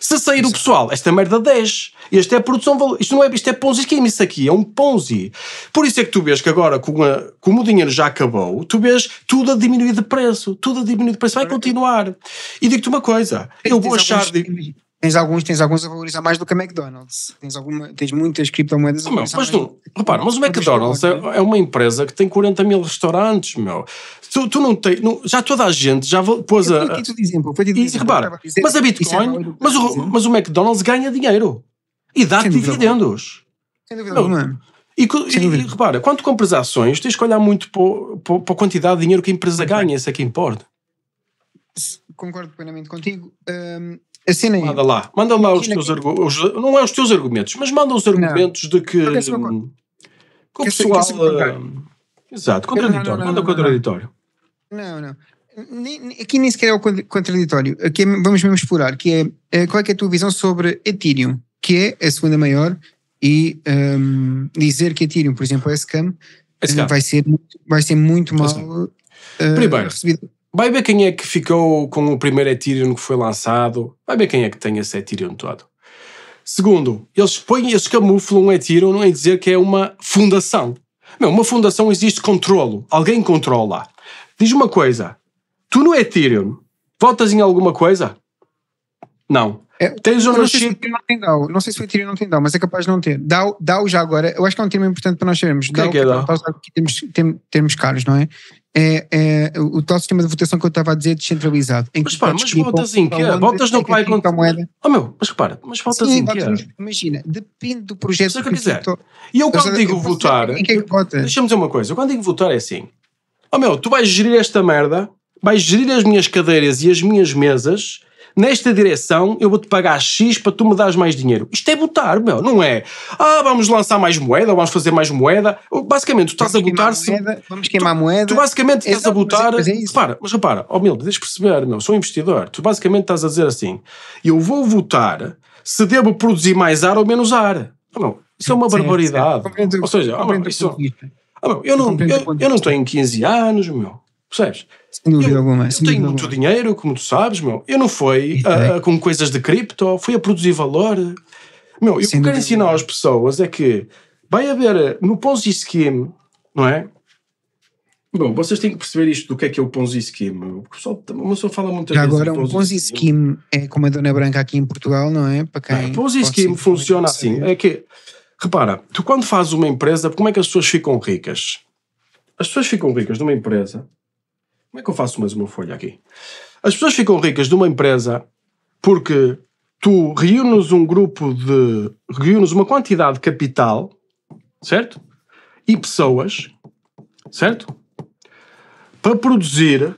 Se sair o pessoal, esta merda 10. Isto é produção. Isto não é. Isto é Ponzi esquema. Isso aqui é um Ponzi. Por isso é que tu vês que agora, como o dinheiro já acabou, tu vês tudo a diminuir de preço. Tudo a diminuir de preço. Vai continuar. E digo-te uma coisa. Eu vou achar. Tens alguns, tens alguns a valorizar mais do que a McDonald's. Tens, alguma, tens muitas criptomoedas a não, valorizar mas mais. Tu, repara, mas o McDonald's é, é, é, uma empresa que tem 40 mil restaurantes, meu. Tu, tu não tens. Não, já toda a gente já pôs a. Eu repara, mas a Bitcoin. É mas, o, mas o McDonald's ganha dinheiro. E dá dividendos. Sem dúvida alguma. E, e, e, repara, quando compras ações, tens que olhar muito para a quantidade de dinheiro que a empresa ganha, isso é que importa. Concordo plenamente contigo. Um, Assinem. Manda lá, manda lá os teus argumentos. Não é os teus argumentos, mas manda os argumentos não. de que. Hum, que o pessoal. Ah, exato, contraditório. manda contraditório. Não, não. Aqui nem sequer é o contraditório. Aqui é, vamos mesmo explorar, que é eh, qual é, é, a tua visão sobre Ethereum, que é a segunda maior, e um, dizer que Ethereum, por exemplo, é scam, Vai, é ser, vai ser muito é mal uh, Primeiro, recebido Vai ver quem é que ficou com o primeiro Ethereum que foi lançado. Vai ver quem é que tem esse Ethereum todo. Segundo, eles põem, eles camuflam um Ethereum em é dizer que é uma fundação. Não, uma fundação existe controlo. Alguém controla. Diz uma coisa. Tu no Ethereum votas em alguma coisa? Não. É, tens não, sei se não tem DAO. Não sei se o Ethereum não tem DAO, mas é capaz de não ter. DAO, DAO já agora, eu acho que é um tema importante para nós sabermos. DAO, que é, Temos, temos, temos caros, não é? É, é, o tal sistema de votação que eu estava a dizer é descentralizado. Em mas, pá, mas votas é? em que? Votas não vai contra a moeda. Oh meu, mas repara, mas votas Sim, em que? É? Imagina, depende do projeto que, que E eu quando digo votar, deixa-me dizer uma coisa, eu quando digo votar é assim, oh meu, tu vais gerir esta merda, vais gerir as minhas cadeiras e as minhas mesas nesta direção eu vou-te pagar X para tu me dares mais dinheiro. Isto é botar, meu, não é? Ah, vamos lançar mais moeda, vamos fazer mais moeda. Basicamente, tu estás vamos a botar-se. Vamos queimar moeda. Tu basicamente estás a é- botar. Mas, é repara, mas repara, ó oh, deixa perceber, meu, sou um investidor. Tu basicamente estás a dizer assim: eu vou votar se devo produzir mais ar ou menos ar. não ah, isso é uma certo, barbaridade. Certo. Ou seja, oh, meu, isso, oh, meu, eu, não, eu, eu não tenho 15 anos, meu. Percebes? Sem dúvida eu, alguma. Eu tenho muito alguma. dinheiro, como tu sabes, meu. Eu não fui ah, com coisas de cripto, fui a produzir valor. Meu, eu quero ensinar às pessoas é que vai haver eh, no Ponzi Scheme, não é? Bom, vocês têm que perceber isto do que é que é o Ponzi Scheme. O pessoal, uma pessoa fala muitas vezes. Agora, Ponzi um Ponzi Scheme é como a Dona Branca aqui em Portugal, não é? Para quem. Ah, Ponzi Scheme é funciona assim. É que, repara, tu quando fazes uma empresa, como é que as pessoas ficam ricas? As pessoas ficam ricas numa empresa como é que eu faço mais uma folha aqui? As pessoas ficam ricas de uma empresa porque tu reúnes um grupo de. reúnes uma quantidade de capital, certo? E pessoas, certo? Para produzir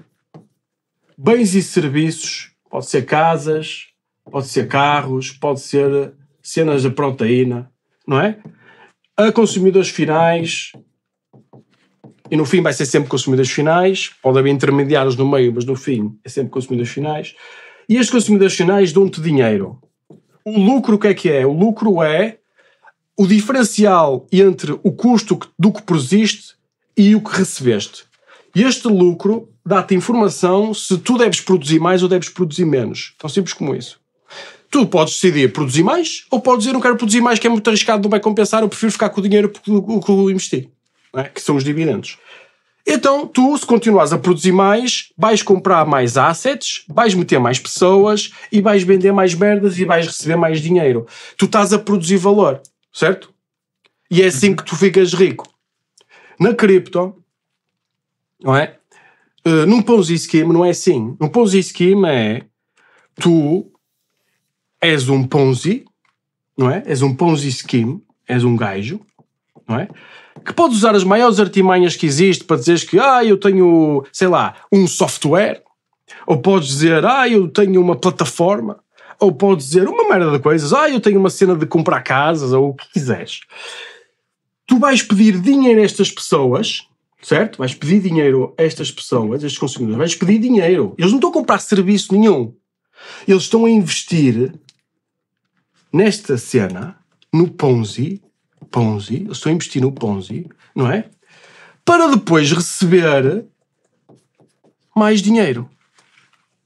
bens e serviços, pode ser casas, pode ser carros, pode ser cenas de proteína, não é? A consumidores finais, e no fim vai ser sempre consumidores finais, pode haver intermediários no meio, mas no fim é sempre consumidores finais. E estes consumidores finais dão-te dinheiro. O lucro o que é que é? O lucro é o diferencial entre o custo do que produziste e o que recebeste. E este lucro dá-te informação se tu deves produzir mais ou deves produzir menos. Tão simples como isso. Tu podes decidir produzir mais ou podes dizer não quero produzir mais, que é muito arriscado, não vai compensar, eu prefiro ficar com o dinheiro que eu investi é? que são os dividendos. Então, tu, se continuares a produzir mais, vais comprar mais assets, vais meter mais pessoas e vais vender mais merdas e vais receber mais dinheiro. Tu estás a produzir valor, certo? E é assim que tu ficas rico. Na cripto, não é? Uh, num Ponzi Scheme não é assim. Num Ponzi Scheme é tu és um Ponzi, não é? És um Ponzi Scheme, és um gajo, não é? que pode usar as maiores artimanhas que existe para dizeres que, ah, eu tenho, sei lá, um software, ou podes dizer, ah, eu tenho uma plataforma, ou podes dizer uma merda de coisas, ah, eu tenho uma cena de comprar casas, ou o que quiseres. Tu vais pedir dinheiro a estas pessoas, certo? Vais pedir dinheiro a estas pessoas, a estes consumidores, vais pedir dinheiro. Eles não estão a comprar serviço nenhum. Eles estão a investir nesta cena, no Ponzi, Ponzi, eu estou a investir no Ponzi, não é? Para depois receber mais dinheiro.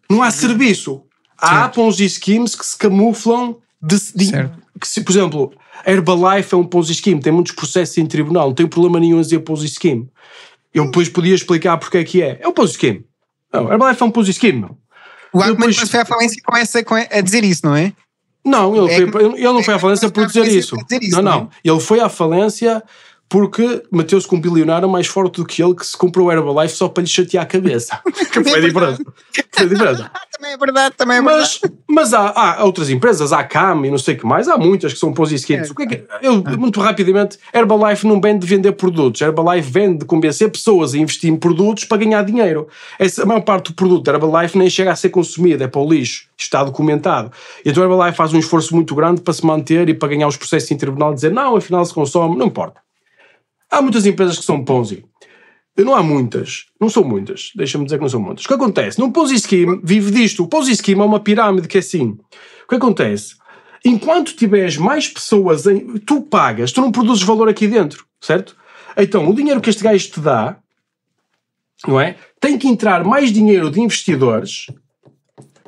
Não há serviço. Há certo. Ponzi schemes que se camuflam de, de que se, por exemplo, a Herbalife é um Ponzi scheme, tem muitos processos em tribunal, não tem problema nenhum a dizer Ponzi scheme. Eu depois podia explicar porque é que é. É um Ponzi scheme. Não, Herbalife é um Ponzi scheme. O Ackman depois... foi à falência com com a dizer isso, não é? Não, ele, é, foi, ele não é foi à falência por dizer é isso. isso. Não, não. Né? Ele foi à falência porque meteu-se com um bilionário é mais forte do que ele que se comprou o Herbalife só para lhe chatear a cabeça. que foi é de diferente. Foi diferente. também é verdade, também é mas, verdade. Mas há, há outras empresas, há a CAM e não sei o que mais, há muitas que são pós isso É. O que é que, eu, é. muito rapidamente, Herbalife não vende de vender produtos, Herbalife vende de convencer pessoas a investir em produtos para ganhar dinheiro. Essa, a maior parte do produto da Herbalife nem chega a ser consumido, é para o lixo, está documentado. E então a Herbalife faz um esforço muito grande para se manter e para ganhar os processos em tribunal, dizer não, afinal se consome, não importa. Há muitas empresas que são Ponzi. Não há muitas, não são muitas, deixa-me dizer que não são muitas. O que acontece? Num Ponzi Scheme vive disto. O Ponzi Scheme é uma pirâmide que é assim. O que acontece? Enquanto tiveres mais pessoas em. Tu pagas, tu não produzes valor aqui dentro, certo? Então, o dinheiro que este gajo te dá, não é? Tem que entrar mais dinheiro de investidores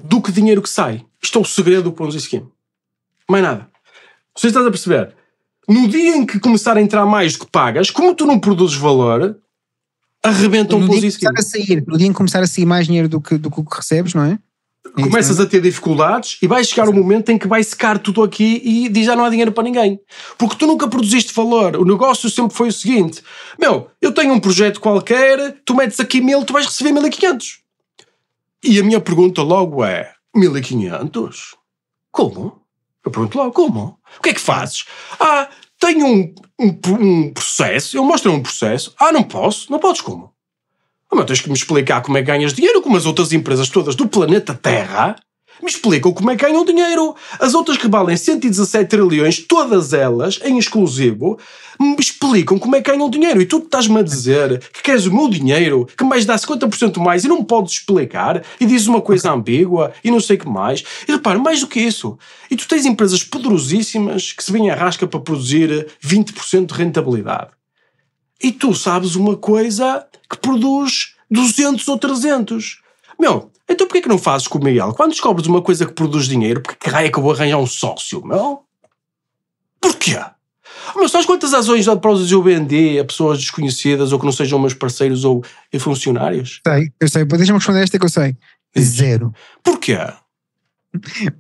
do que dinheiro que sai. Isto é o segredo do Ponzi Scheme. Mais nada. Vocês estão a perceber? no dia em que começar a entrar mais do que pagas, como tu não produzes valor, arrebentam um dia sair No dia em que começar a sair mais dinheiro do que, do que recebes, é? É não é? Começas a ter dificuldades e vai chegar o um momento em que vai secar tudo aqui e diz já não há dinheiro para ninguém. Porque tu nunca produziste valor. O negócio sempre foi o seguinte: meu, eu tenho um projeto qualquer, tu metes aqui mil, tu vais receber 1500. E a minha pergunta logo é: 1500? Como? Eu pergunto logo, como? O que é que fazes? Ah, tenho um, um, um processo, eu mostro um processo. Ah, não posso? Não podes como? Ah, mas tens que me explicar como é que ganhas dinheiro, como as outras empresas todas do planeta Terra me explicam como é que ganham dinheiro. As outras que valem 117 trilhões, todas elas, em exclusivo, me explicam como é que ganham dinheiro. E tu estás-me a dizer que queres o meu dinheiro, que mais dá 50% mais e não me podes explicar, e dizes uma coisa ambígua e não sei o que mais. E repara, mais do que isso. E tu tens empresas poderosíssimas que se vêm à rasca para produzir 20% de rentabilidade. E tu sabes uma coisa que produz 200 ou 300. Meu, então porquê que não fazes comer ele? Quando descobres uma coisa que produz dinheiro, porquê que raio é que eu vou arranjar um sócio, meu? Porquê? Oh, Mas sabes quantas ações dão para eu vender a pessoas desconhecidas ou que não sejam meus parceiros ou funcionários? Sei, eu sei. Deixa-me responder esta que eu sei. Zero. Porquê?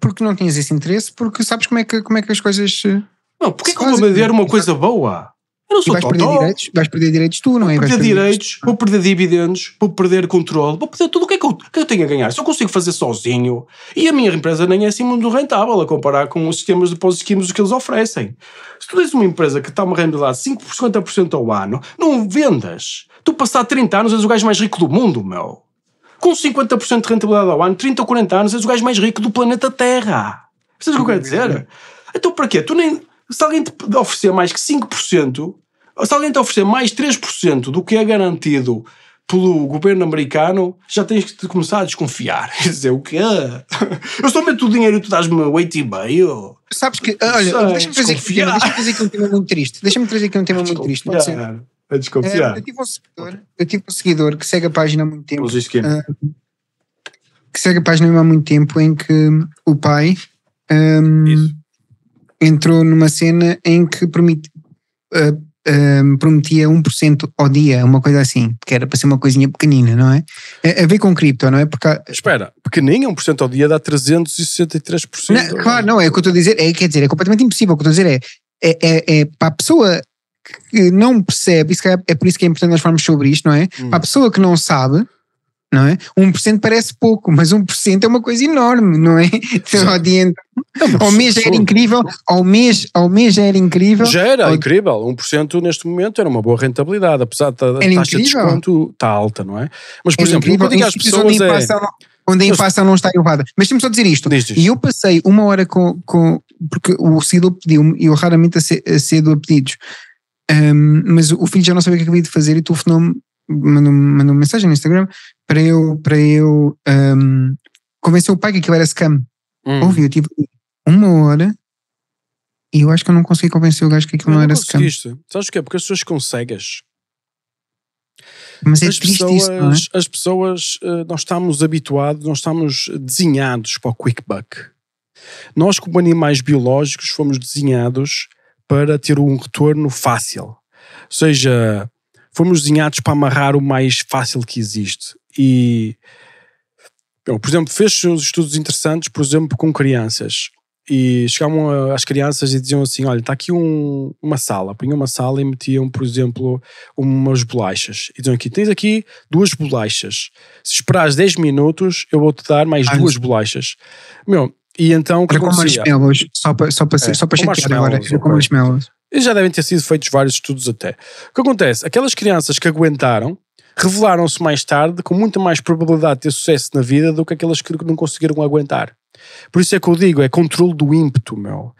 Porque não tinhas esse interesse, porque sabes como é que, como é que as coisas. Eh, não, porquê que eu vou vender né? uma coisa boa? Eu não sou e vais, perder direitos, vais perder direitos tu, não vou é? Perder, perder direitos, vou perder dividendos, vou perder controle, vou perder tudo. O que é que eu, é que eu, tenho a ganhar? Se eu consigo fazer sozinho, e a minha empresa nem é assim muito rentável a comparar com os sistemas de pós químicos que eles oferecem. Se tu tens uma empresa que está uma rentabilidade de 5% 50 ao ano, não vendas. Tu passar 30 anos és o gajo mais rico do mundo, meu. Com 50% de rentabilidade ao ano, 30 ou 40 anos, és o gajo mais rico do planeta Terra. Percebes o que eu quero dizer? Uhum. Então para quê? Tu nem, se alguém te oferecer mais que 5%, se alguém te oferecer mais 3% do que é garantido pelo governo americano, já tens que começar a desconfiar. E dizer, o quê? Eu estou meto o dinheiro e tu dás-me oito e meio. Sabes que, olha, deixa-me trazer, deixa trazer aqui um tema muito triste. Deixa-me trazer aqui um tema muito triste, pode ser? A desconfiar. Eh, eu, tive um seguidor, eu tive um seguidor que segue a página há muito tempo. É? Eh, que segue a página há muito tempo em que o pai um, ehm, entrou numa cena em que permite... Uh, Ehm, um, prometia 1% ao dia, uma coisa assim, que era para ser uma coisinha pequenina, não é? A, é, a é ver com cripto, não é? Porque há... Espera, pequenina, 1% ao dia dá 363%. Não, é? claro, não, é o que eu estou a dizer, é, quer dizer, é completamente impossível. O que eu estou a dizer é, é, é, é para a pessoa que não percebe, isso é por isso que é importante nós falarmos sobre isto, não é? Hum. Para a pessoa que não sabe, não é? 1% parece pouco, mas 1% é uma coisa enorme, não é? Então, então, ao mês já era incrível, ao mês, ao mês já era incrível. Já era ao... incrível, 1% neste momento era uma boa rentabilidade, apesar da taxa incrível. de desconto está alta, não é? Mas, por era exemplo, incrível. eu pessoas é... onde a inflação não está elevada. Mas temos só dizer isto. Diz, E eu passei uma hora com, com porque o Cido pediu-me, e eu raramente acedo a pedidos, um, mas o filho já não sabia o que havia é de fazer e telefonou-me mandou, mandou mensagem no Instagram para eu, para eu um, convencer o pai que aquilo era scam. Hum. Ouvi, eu tive uma hora e eu acho que eu não consegui convencer o gajo que aquilo não, não era scam. Sabes o que é? Porque as pessoas conseguem cegas. Mas é as é pessoas, isso, é? As pessoas, eh, nós estamos habituados, nós estamos desenhados para o quick buck. Nós, como animais biológicos, fomos desenhados para ter um retorno fácil. Ou seja, fomos desenhados para amarrar o mais fácil que existe. E eu, por exemplo, fez estudos interessantes, por exemplo, com crianças. E chegavam às crianças e diziam assim: Olha, está aqui um, uma sala. Punham uma sala e metiam, por exemplo, umas bolachas. E diziam aqui: Tens aqui duas bolachas. Se esperares 10 minutos, eu vou-te dar mais duas bolachas. Meu, e então. Era com marshmallows, só para, é, só para, é, só para chatear agora. Era é com marshmallows. E já devem ter sido feitos vários estudos até. O que acontece? Aquelas crianças que aguentaram revelaram-se mais tarde com muita mais probabilidade de ter sucesso na vida do que aquelas que não conseguiram aguentar. Por isso é que eu digo, é controle do ímpeto, meu.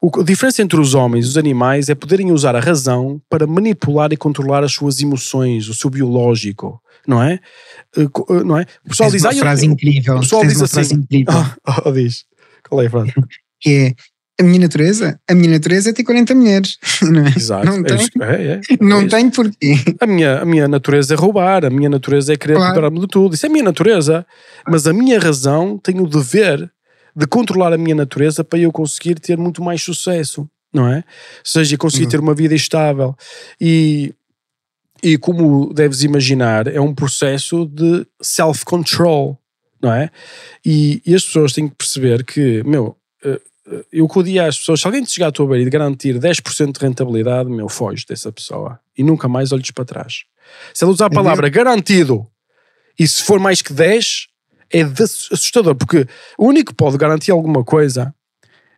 O, a diferença entre os homens e os animais é poderem usar a razão para manipular e controlar as suas emoções, o seu biológico, não é? Uh, não é? O pessoal Tens diz, uma frase eu, incrível. O pessoal Tens diz uma assim, frase incrível. Oh, oh, diz. Qual é a frase? que é a minha natureza, a minha natureza é ter 40 mulheres, não é? Exato. Não é tem, é, é, é, não é isso. tem porquê. A minha, a minha natureza é roubar, a minha natureza é querer claro. apoderar-me de tudo. Isso é a minha natureza. Mas a minha razão tem o dever de controlar a minha natureza para eu conseguir ter muito mais sucesso, não é? Ou seja, conseguir uhum. ter uma vida estável. E, e como deves imaginar, é um processo de self-control, não é? E, e as pessoas têm que perceber que, meu, eh, eu que às pessoas, se alguém te chegar à tua beira e te garantir 10% de rentabilidade, meu, foge dessa pessoa e nunca mais olhes para trás. Se ela usar a palavra garantido e se for mais que 10, é assustador, porque o único que pode garantir alguma coisa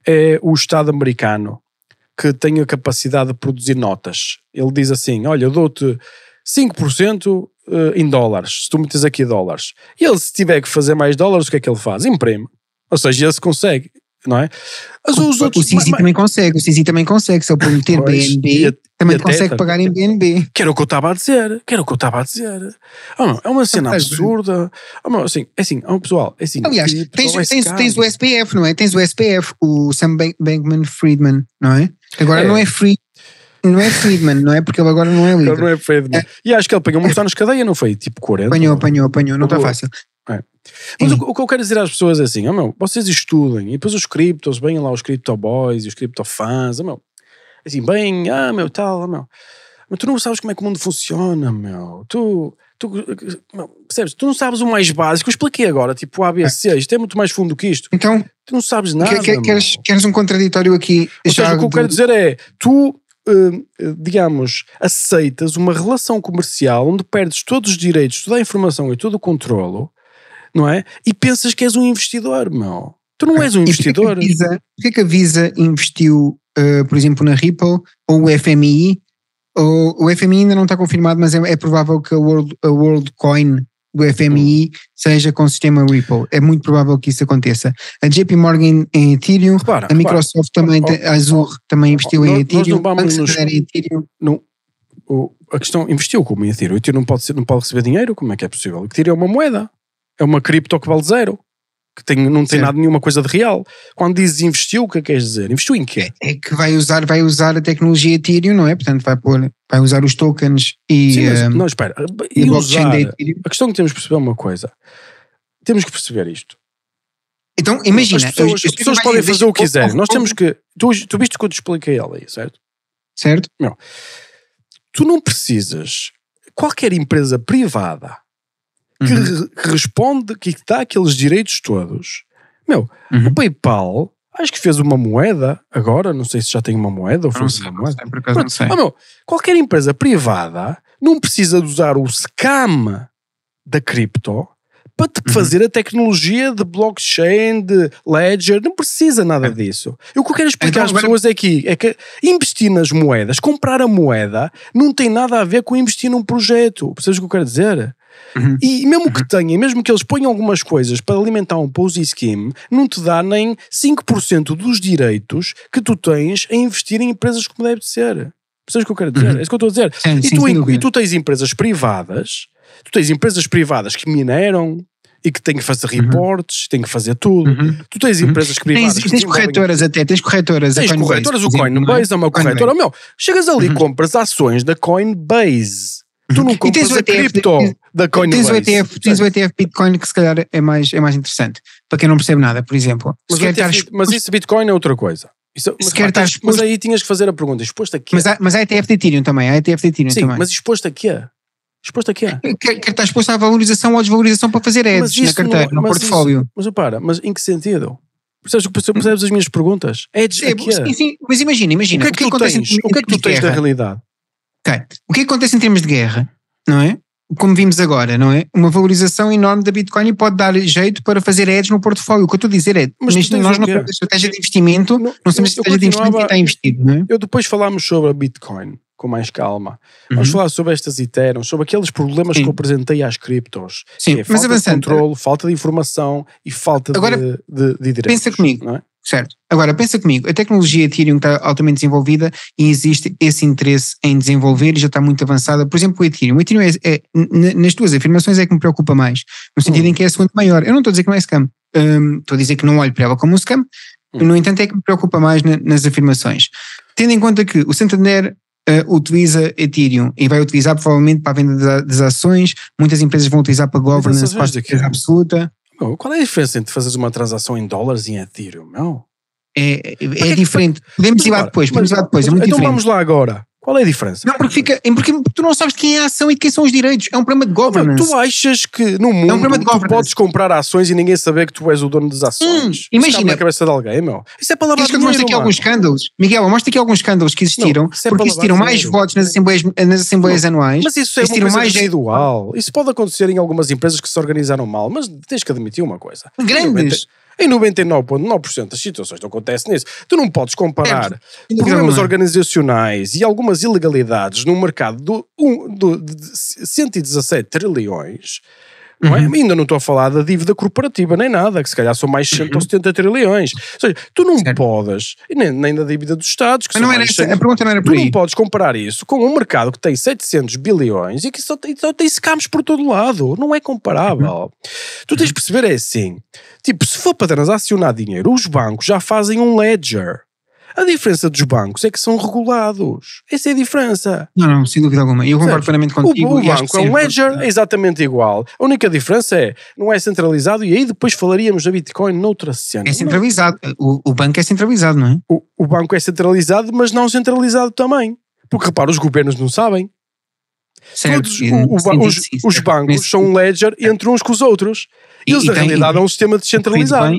é o Estado americano, que tem a capacidade de produzir notas. Ele diz assim: olha, eu dou-te 5% eh, em dólares, se tu metes aqui dólares. E ele, se tiver que fazer mais dólares, o que é que ele faz? Imprime. Ou seja, ele se consegue não é? Mas os outros, o Sisi também consegue, o Sisi também consegue, se ele prometer pois, BNB, a, também consegue teta, pagar em BNB. Que era o que eu estava a dizer, que era o que eu estava a dizer. É ah não, é uma cena absurda. É ah não, assim, é assim, é um pessoal, é assim. Aliás, tipo, tens, tens, tens, o SPF, não é? Tens o SPF, o Sam Bankman Friedman, não é? Agora é. não é free. Não é Friedman, não é? Porque ele agora não é livre. Ele não é Friedman. É. E acho que ele apanhou muitos anos de cadeia, não foi? Tipo 40. Apanhou, apanhou, apanhou. Não está fácil. É. Mas o, o, que eu quero dizer às pessoas é assim: oh, meu, vocês estudem, e depois os criptos, bem lá os criptoboys e os criptofãs, oh, meu, assim, bem, ah, meu, tal, oh, meu. Mas tu não sabes como é que o mundo funciona, meu. Tu, tu meu, percebes? Tu não sabes o mais básico. Eu expliquei agora, tipo o ABC, c é. isto é muito mais fundo que isto. Então, tu não sabes nada. Que, que, queres, queres um contraditório aqui? Ou seja, o que eu quero dizer é: tu hum, digamos, aceitas uma relação comercial onde perdes todos os direitos, toda a informação e todo o controlo não é? E pensas que és um investidor, meu. Tu não és um investidor. Porquê que, que, é que a Visa investiu, uh, por exemplo, na Ripple ou o FMI? Ou, o FMI ainda não está confirmado, mas é, é provável que a World, a Coin do FMI hum. seja com o sistema Ripple. É muito provável que isso aconteça. A JP Morgan em Ethereum, repara, a Microsoft repara, também, oh, a Azure também oh, investiu oh, em Ethereum, nós não vamos nos, em Ethereum. Não, a questão, investiu como em Ethereum? O Ethereum não pode, ser, não pode receber dinheiro? Como é que é possível? O Ethereum é uma moeda é uma cripto que vale zero. Que tem, não tem Sim. nada, nenhuma coisa de real. Quando dizes investiu, o que é que queres dizer? Investiu em quê? É, é que vai usar, vai usar a tecnologia Ethereum, não é? Portanto, vai, pôr, vai usar os tokens e. Sim, mas, ehm, não, espera. E, e usar, a questão que temos que perceber é uma coisa. Temos que perceber isto. Então, imagina. As pessoas, as pessoas podem fazer o que quiserem. Nós temos que. Tu, tu viste que eu te expliquei ela aí, certo? Certo. Não. Tu não precisas. Qualquer empresa privada que uhum. responde, que dá aqueles direitos todos. Meu, uhum. o PayPal acho que fez uma moeda agora, não sei se já tem uma moeda ou fez uma moeda. não sei. Ah, meu, qualquer empresa privada não precisa de usar o scam da cripto para te uhum. fazer a tecnologia de blockchain, de ledger, não precisa nada é. disso. Eu, o que eu quero explicar então, às agora... pessoas é que, é que investir nas moedas, comprar a moeda, não tem nada a ver com investir num projeto. Percebes o que eu quero dizer? Uhum. E mesmo que uhum. tenha, mesmo que eles ponham algumas coisas para alimentar um Ponzi Scheme, não te dá nem 5% dos direitos que tu tens a investir em empresas como deve ser. Percebes o que eu quero dizer? Uhum. É isso que eu estou a dizer. Sim, e, sim, tu, sim, e tu tens empresas privadas, tu tens empresas privadas que mineram, e que têm que fazer uhum. reportes, uhum. têm que fazer tudo. Uhum. Tu tens uhum. empresas uhum. privadas. Tens, tens corretoras até, tens corretoras. Tens corretoras, Coinbase, o é? Coinbase é uma corretora. Meu, chegas ali e compras ações da Coinbase. Tu não compras tens o ETF, cripto da Coinbase. Tens o, ETF, tens o ETF Bitcoin que se calhar é mais, é mais interessante, para quem não percebe nada, por exemplo. Mas, ETF, exposto, mas isso Bitcoin é outra coisa. Isso, é- mas, exposto, mas, aí tinhas que fazer a pergunta, exposto a Mas há, mas há ETF de Ethereum também, há ETF de Ethereum Sim, também. mas exposto aqui é? Exposto aqui é? Quer, quer estar exposto à valorização ou à desvalorização para fazer ads na carteira, não, no portfólio. Isso, mas para. mas em que sentido? Percebes, percebes as minhas perguntas? é, sim, sim, mas imagina, imagina. O que é que, que tu, tens, o que, é que tu tens da realidade? O que, acontece em termos de guerra, não é? Como vimos agora, não é? Uma valorização enorme da Bitcoin pode dar jeito para fazer ads no portfólio. O que eu estou a dizer é, mas neste, nós não temos estratégia de investimento, não, não somos estratégia de investimento que está investido, não é? Eu depois falámos sobre a Bitcoin com mais calma. Uhum. Vamos falar sobre estas Ethereum, sobre aqueles problemas Sim. que eu apresentei às criptos. Sim, é mas avançando. De controle, falta de informação e falta Agora, de, de, de direitos. Pensa comigo. não É? Certo. Agora, pensa comigo, a tecnologia Ethereum está altamente desenvolvida e existe esse interesse em desenvolver e já está muito avançada. Por exemplo, o Ethereum. O Ethereum é, é nas tuas afirmações é que me preocupa mais, no sentido uhum. em que é a segunda maior. Eu não estou a dizer que não é scam, um, estou a dizer que não olho para ela como um scam, uhum. no entanto é que me preocupa mais na, nas afirmações. Tendo em conta que o Santander uh, utiliza Ethereum e vai utilizar provavelmente para a venda das ações, muitas empresas vão utilizar para governance, é para a absoluta. Meu, qual é a diferença entre fazeres uma transação em dólares e em Ethereum, não É, é, é diferente. Podemos ir lá depois, podemos lá depois. É então muito então diferente. vamos lá agora. Qual é a diferença? Não, porque fica. Porque tu não sabes quem é a ação e quem são os direitos. É um problema de governance. Não, tu achas que no mundo é um tu podes comprar ações e ninguém saber que tu és o dono das ações? Hum, imagina. na cabeça de alguém, meu. Isso é palavra de dinheiro, aqui alguns escândalos. Miguel, mostra aqui alguns escândalos que existiram. Não, é porque existiram mais votos nas assembleias, nas assembleias anuais. Mas isso é uma coisa mais é individual. Isso pode acontecer em algumas empresas que se organizaram mal, mas tens que admitir uma coisa. Grandes. Em 99,9% das situações não acontece nisso. Tu não podes comparar é, problemas organizacionais e algumas ilegalidades num mercado do, um, do, de 117 trilhões. Não é? uhum. Ainda não estou a falar da dívida corporativa nem nada, que se calhar são mais 170 uhum. trilhões. Ou seja, tu não certo. podes, nem, nem da dívida dos Estados, que não era 100, a pergunta não era por tu aí. não podes comparar isso com um mercado que tem 700 bilhões e que só tem, só tem scams por todo lado. Não é comparável. Uhum. Tu tens de perceber é assim, tipo, se for para transacionar dinheiro, os bancos já fazem um ledger. A diferença dos bancos é que são regulados. Essa é a diferença. Não, não, sem dúvida alguma. Eu concordo plenamente contigo. O, o banco é um é ledger é exatamente igual. A única diferença é, não é centralizado e aí depois falaríamos da Bitcoin noutra cena. É centralizado. O, o banco é centralizado, não é? O, o banco é centralizado, mas não centralizado também. Porque, repara, os governos não sabem. Certo, Todos o, o, os, os, bancos são tipo um ledger entre uns com os outros. E, eles, e na tem, realidade, é um sistema descentralizado.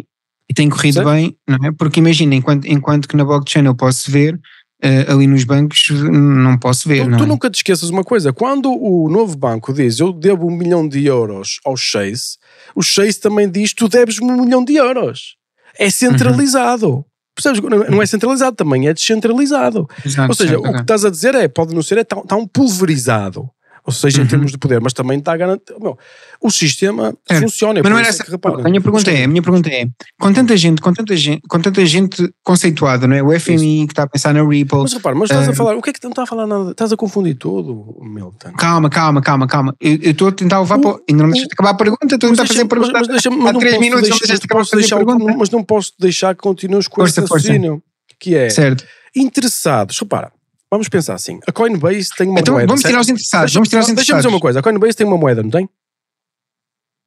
e tem corrido certo? bem, não é? Porque imagina, enquanto, enquanto que na blockchain eu posso ver, Uh, ali nos bancos não posso ver. Tu, não tu é? nunca te esqueças uma coisa: quando o novo banco diz eu devo um milhão de euros ao Chase, o Chase também diz tu deves-me um milhão de euros. É uhum. centralizado. Uhum. Percebes? Não é, é uhum. centralizado, também é descentralizado. Exato, Ou seja, certo, o que estás a dizer é, pode não ser, é tão, tão pulverizado. Ou seja, uhum. em termos de poder, mas também está a garantir. Oh, meu, o sistema é. funciona. Mas não era é essa. Que, a minha pergunta é, a minha pergunta é, com tanta gente, com tanta gente, com tanta gente conceituada, não é? O FMI Isso. que está a pensar na Ripple. Mas repara, mas estás uh... a eh, falar, o que é que não está a falar nada? Estás a confundir tudo, Milton. Calma, calma, calma, calma. Eu estou a tentar levar para. Ainda não me deixaste acabar a pergunta, estou a tentar fazer a pergunta. Mas, mas deixa, mas há três minutos deixar, não deixaste acabar a deixar a pergunta. Mas não posso deixar que continues com força, esse raciocínio, que é. Certo. Interessados, repara Vamos pensar assim. A Coinbase tem uma então, moeda. Vamos certo? tirar os interessados. Vamos tirar os interessados. Deixa-me dizer uma coisa. A Coinbase tem uma moeda, não tem?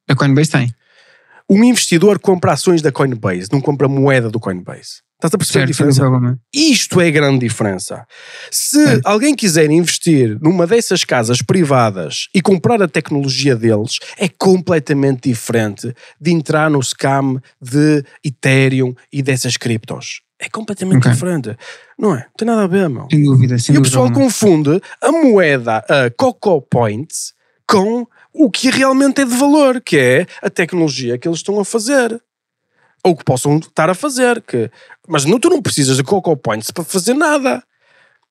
A Coinbase tem. Um investidor compra ações da Coinbase, não compra moeda do Coinbase. Estás a perceber certo, a diferença? Isto é grande diferença. Se alguém quiser investir numa dessas casas privadas e comprar a tecnologia deles, é completamente diferente de entrar no scam de Ethereum e dessas criptos é completamente okay. diferente. Não é? Não tem nada a ver, meu. Sem dúvida, sem E o pessoal dúvida, confunde a moeda a Coco Points, com o que realmente é de valor, que é a tecnologia que eles estão a fazer. Ou que possam estar a fazer. Que... Mas não, tu não precisas de Coco Points para fazer nada.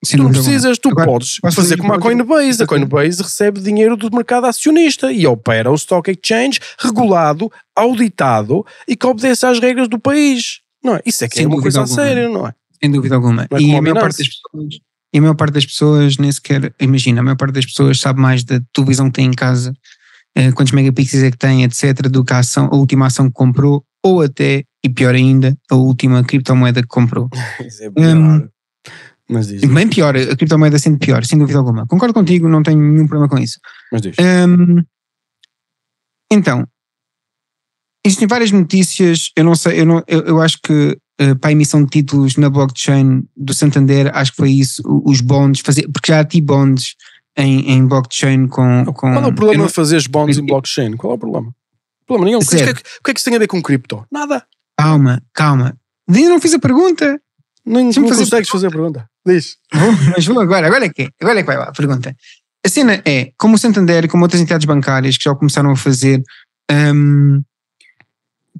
Sim, tu não precisas, tu Agora, podes fazer como a Coinbase. A Coinbase recebe dinheiro do mercado acionista e opera o Stock Exchange regulado, auditado e que obedece às regras do país. Não é? Isso é que é Sem é uma coisa alguma. séria, não é? Sem dúvida alguma. É e a maior parte das pessoas e a maior parte das pessoas nem sequer, imagina, a maior parte das pessoas sabe mais da televisão que tem em casa, eh, quantos megapixels é que tem, etc., do que a, ação, a última ação que comprou, ou até, e pior ainda, a última criptomoeda que comprou. Isso é Um, Mas diz bem pior, a criptomoeda sendo pior, sem dúvida alguma. Concordo contigo, não tenho nenhum problema com isso. Mas diz. Um, então, Existem várias notícias, eu não sei, eu, não, eu, eu acho que uh, para a emissão de títulos na blockchain do Santander, acho que foi isso, os bonds, fazer, porque já há T-bonds em, em, blockchain com, com, Qual é o problema não... de os bonds em blockchain? Qual é o problema? Problema nenhum. O que, é, é o que é que isso tem a ver com cripto? Nada. Calma, calma. Ainda não fiz a pergunta. não, não fazer consegues fazer a pergunta. Diz. mas vou agora, agora é que, agora é que vai lá a pergunta. A cena é, como o Santander, como outras entidades bancárias que já começaram a fazer, um,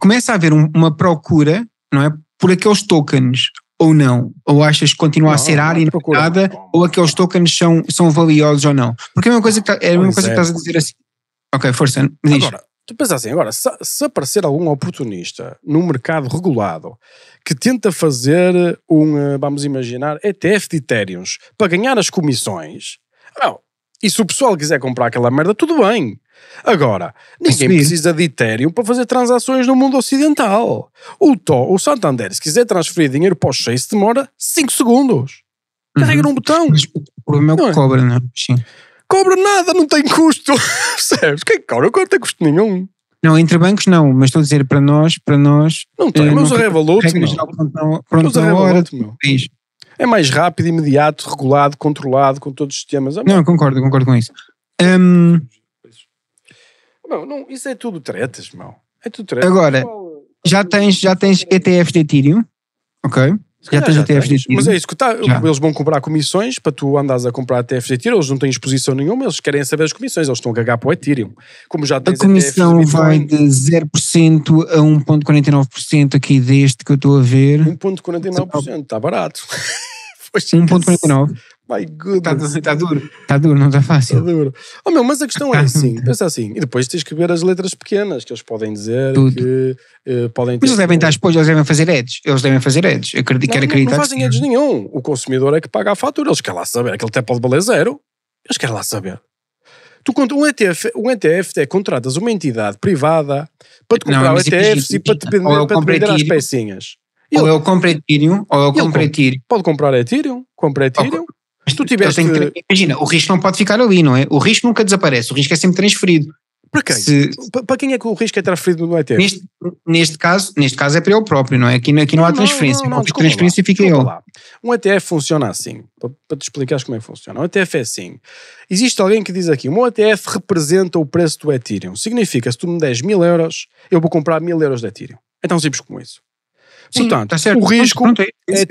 começa a haver um, uma procura, não é? Por aqueles tokens ou não? Ou achas que continua não, a ser é área inaugurada ou aqueles tokens são, são valiosos ou não? Porque é uma coisa que, tá, é uma coisa é. que estás a dizer assim. Ok, força, diz. Agora, tu pensas assim, agora, se, se, aparecer algum oportunista no mercado regulado que tenta fazer um, eh, vamos imaginar, ETF de Ethereum para ganhar as comissões, não, e se o pessoal quiser comprar aquela merda, tudo bem. Agora, ninguém precisa de Ethereum para fazer transações no mundo ocidental. O, to, o Santander, se quiser transferir dinheiro para o Chase, demora 5 segundos. Carrega uhum. um botão. Mas o problema é o que é? cobra, não é? Sim. Cobra nada, não tem custo. Percebes? que cobra? Não tem custo nenhum. Não, entre bancos não, mas estou a dizer para nós, para nós. Não tem, eh, mas o Revolut. Pronto, na hora. É mais rápido, imediato, regulado, controlado, com todos os sistemas. Não, concordo, concordo com isso. Um, não, não, isso é tudo tretas, irmão É tudo tretas. Agora, é já tens, já tens ETFs de Ethereum, ok? Já, já tens ETFs de Ethereum. Mas é isso que tá, eles vão comprar comissões para tu andares a comprar ETFs de Ethereum, eles não têm exposição nenhuma, eles querem saber as comissões, eles estão a cagar para o Ethereum. Como já tens a comissão de vai de 0% a 1,49% aqui deste que eu estou a ver. 1,49%, está barato. 1,49%. My goodness. Está tá duro, está duro, não está tá fácil. Está duro. Oh, meu, mas a questão é tá assim: pensa assim, e depois tens que ver as letras pequenas que eles podem dizer Tudo. que uh, podem Mas eles devem estar expostos, eles devem fazer ads. Eles devem fazer ads. Eu quero, não, quero acreditar. Não fazem ads nenhum. O consumidor é que paga a fatura. Eles querem lá saber. Aquele até pode valer zero. Eles querem lá saber. Tu, um, ETF, um ETF é contratas uma entidade privada para te comprar não, ETFs e para te, para te vender as pecinhas. Ou eu compro Ethereum, ou eu compro Ethereum. Pode comprar Ethereum, compra Ethereum. Mas tu tiveste. Imagina, o risco não pode ficar ali, não é? O risco nunca desaparece, o risco é sempre transferido. Para quem? Se, para quem é que o risco é transferido no ETF? Neste, neste, caso, neste caso é para ele próprio, não é? Aqui, aqui não, não há transferência. Não, não, não transferência lá, fica ele. Um ETF funciona assim, para te explicar como é que funciona. Um ETF é assim. Existe alguém que diz aqui, um ETF representa o preço do Ethereum. Significa, se tu me des mil euros, eu vou comprar mil euros de Ethereum. É tão simples como isso. Sim, Portanto, tá o risco pronto, pronto, é, é, é, é,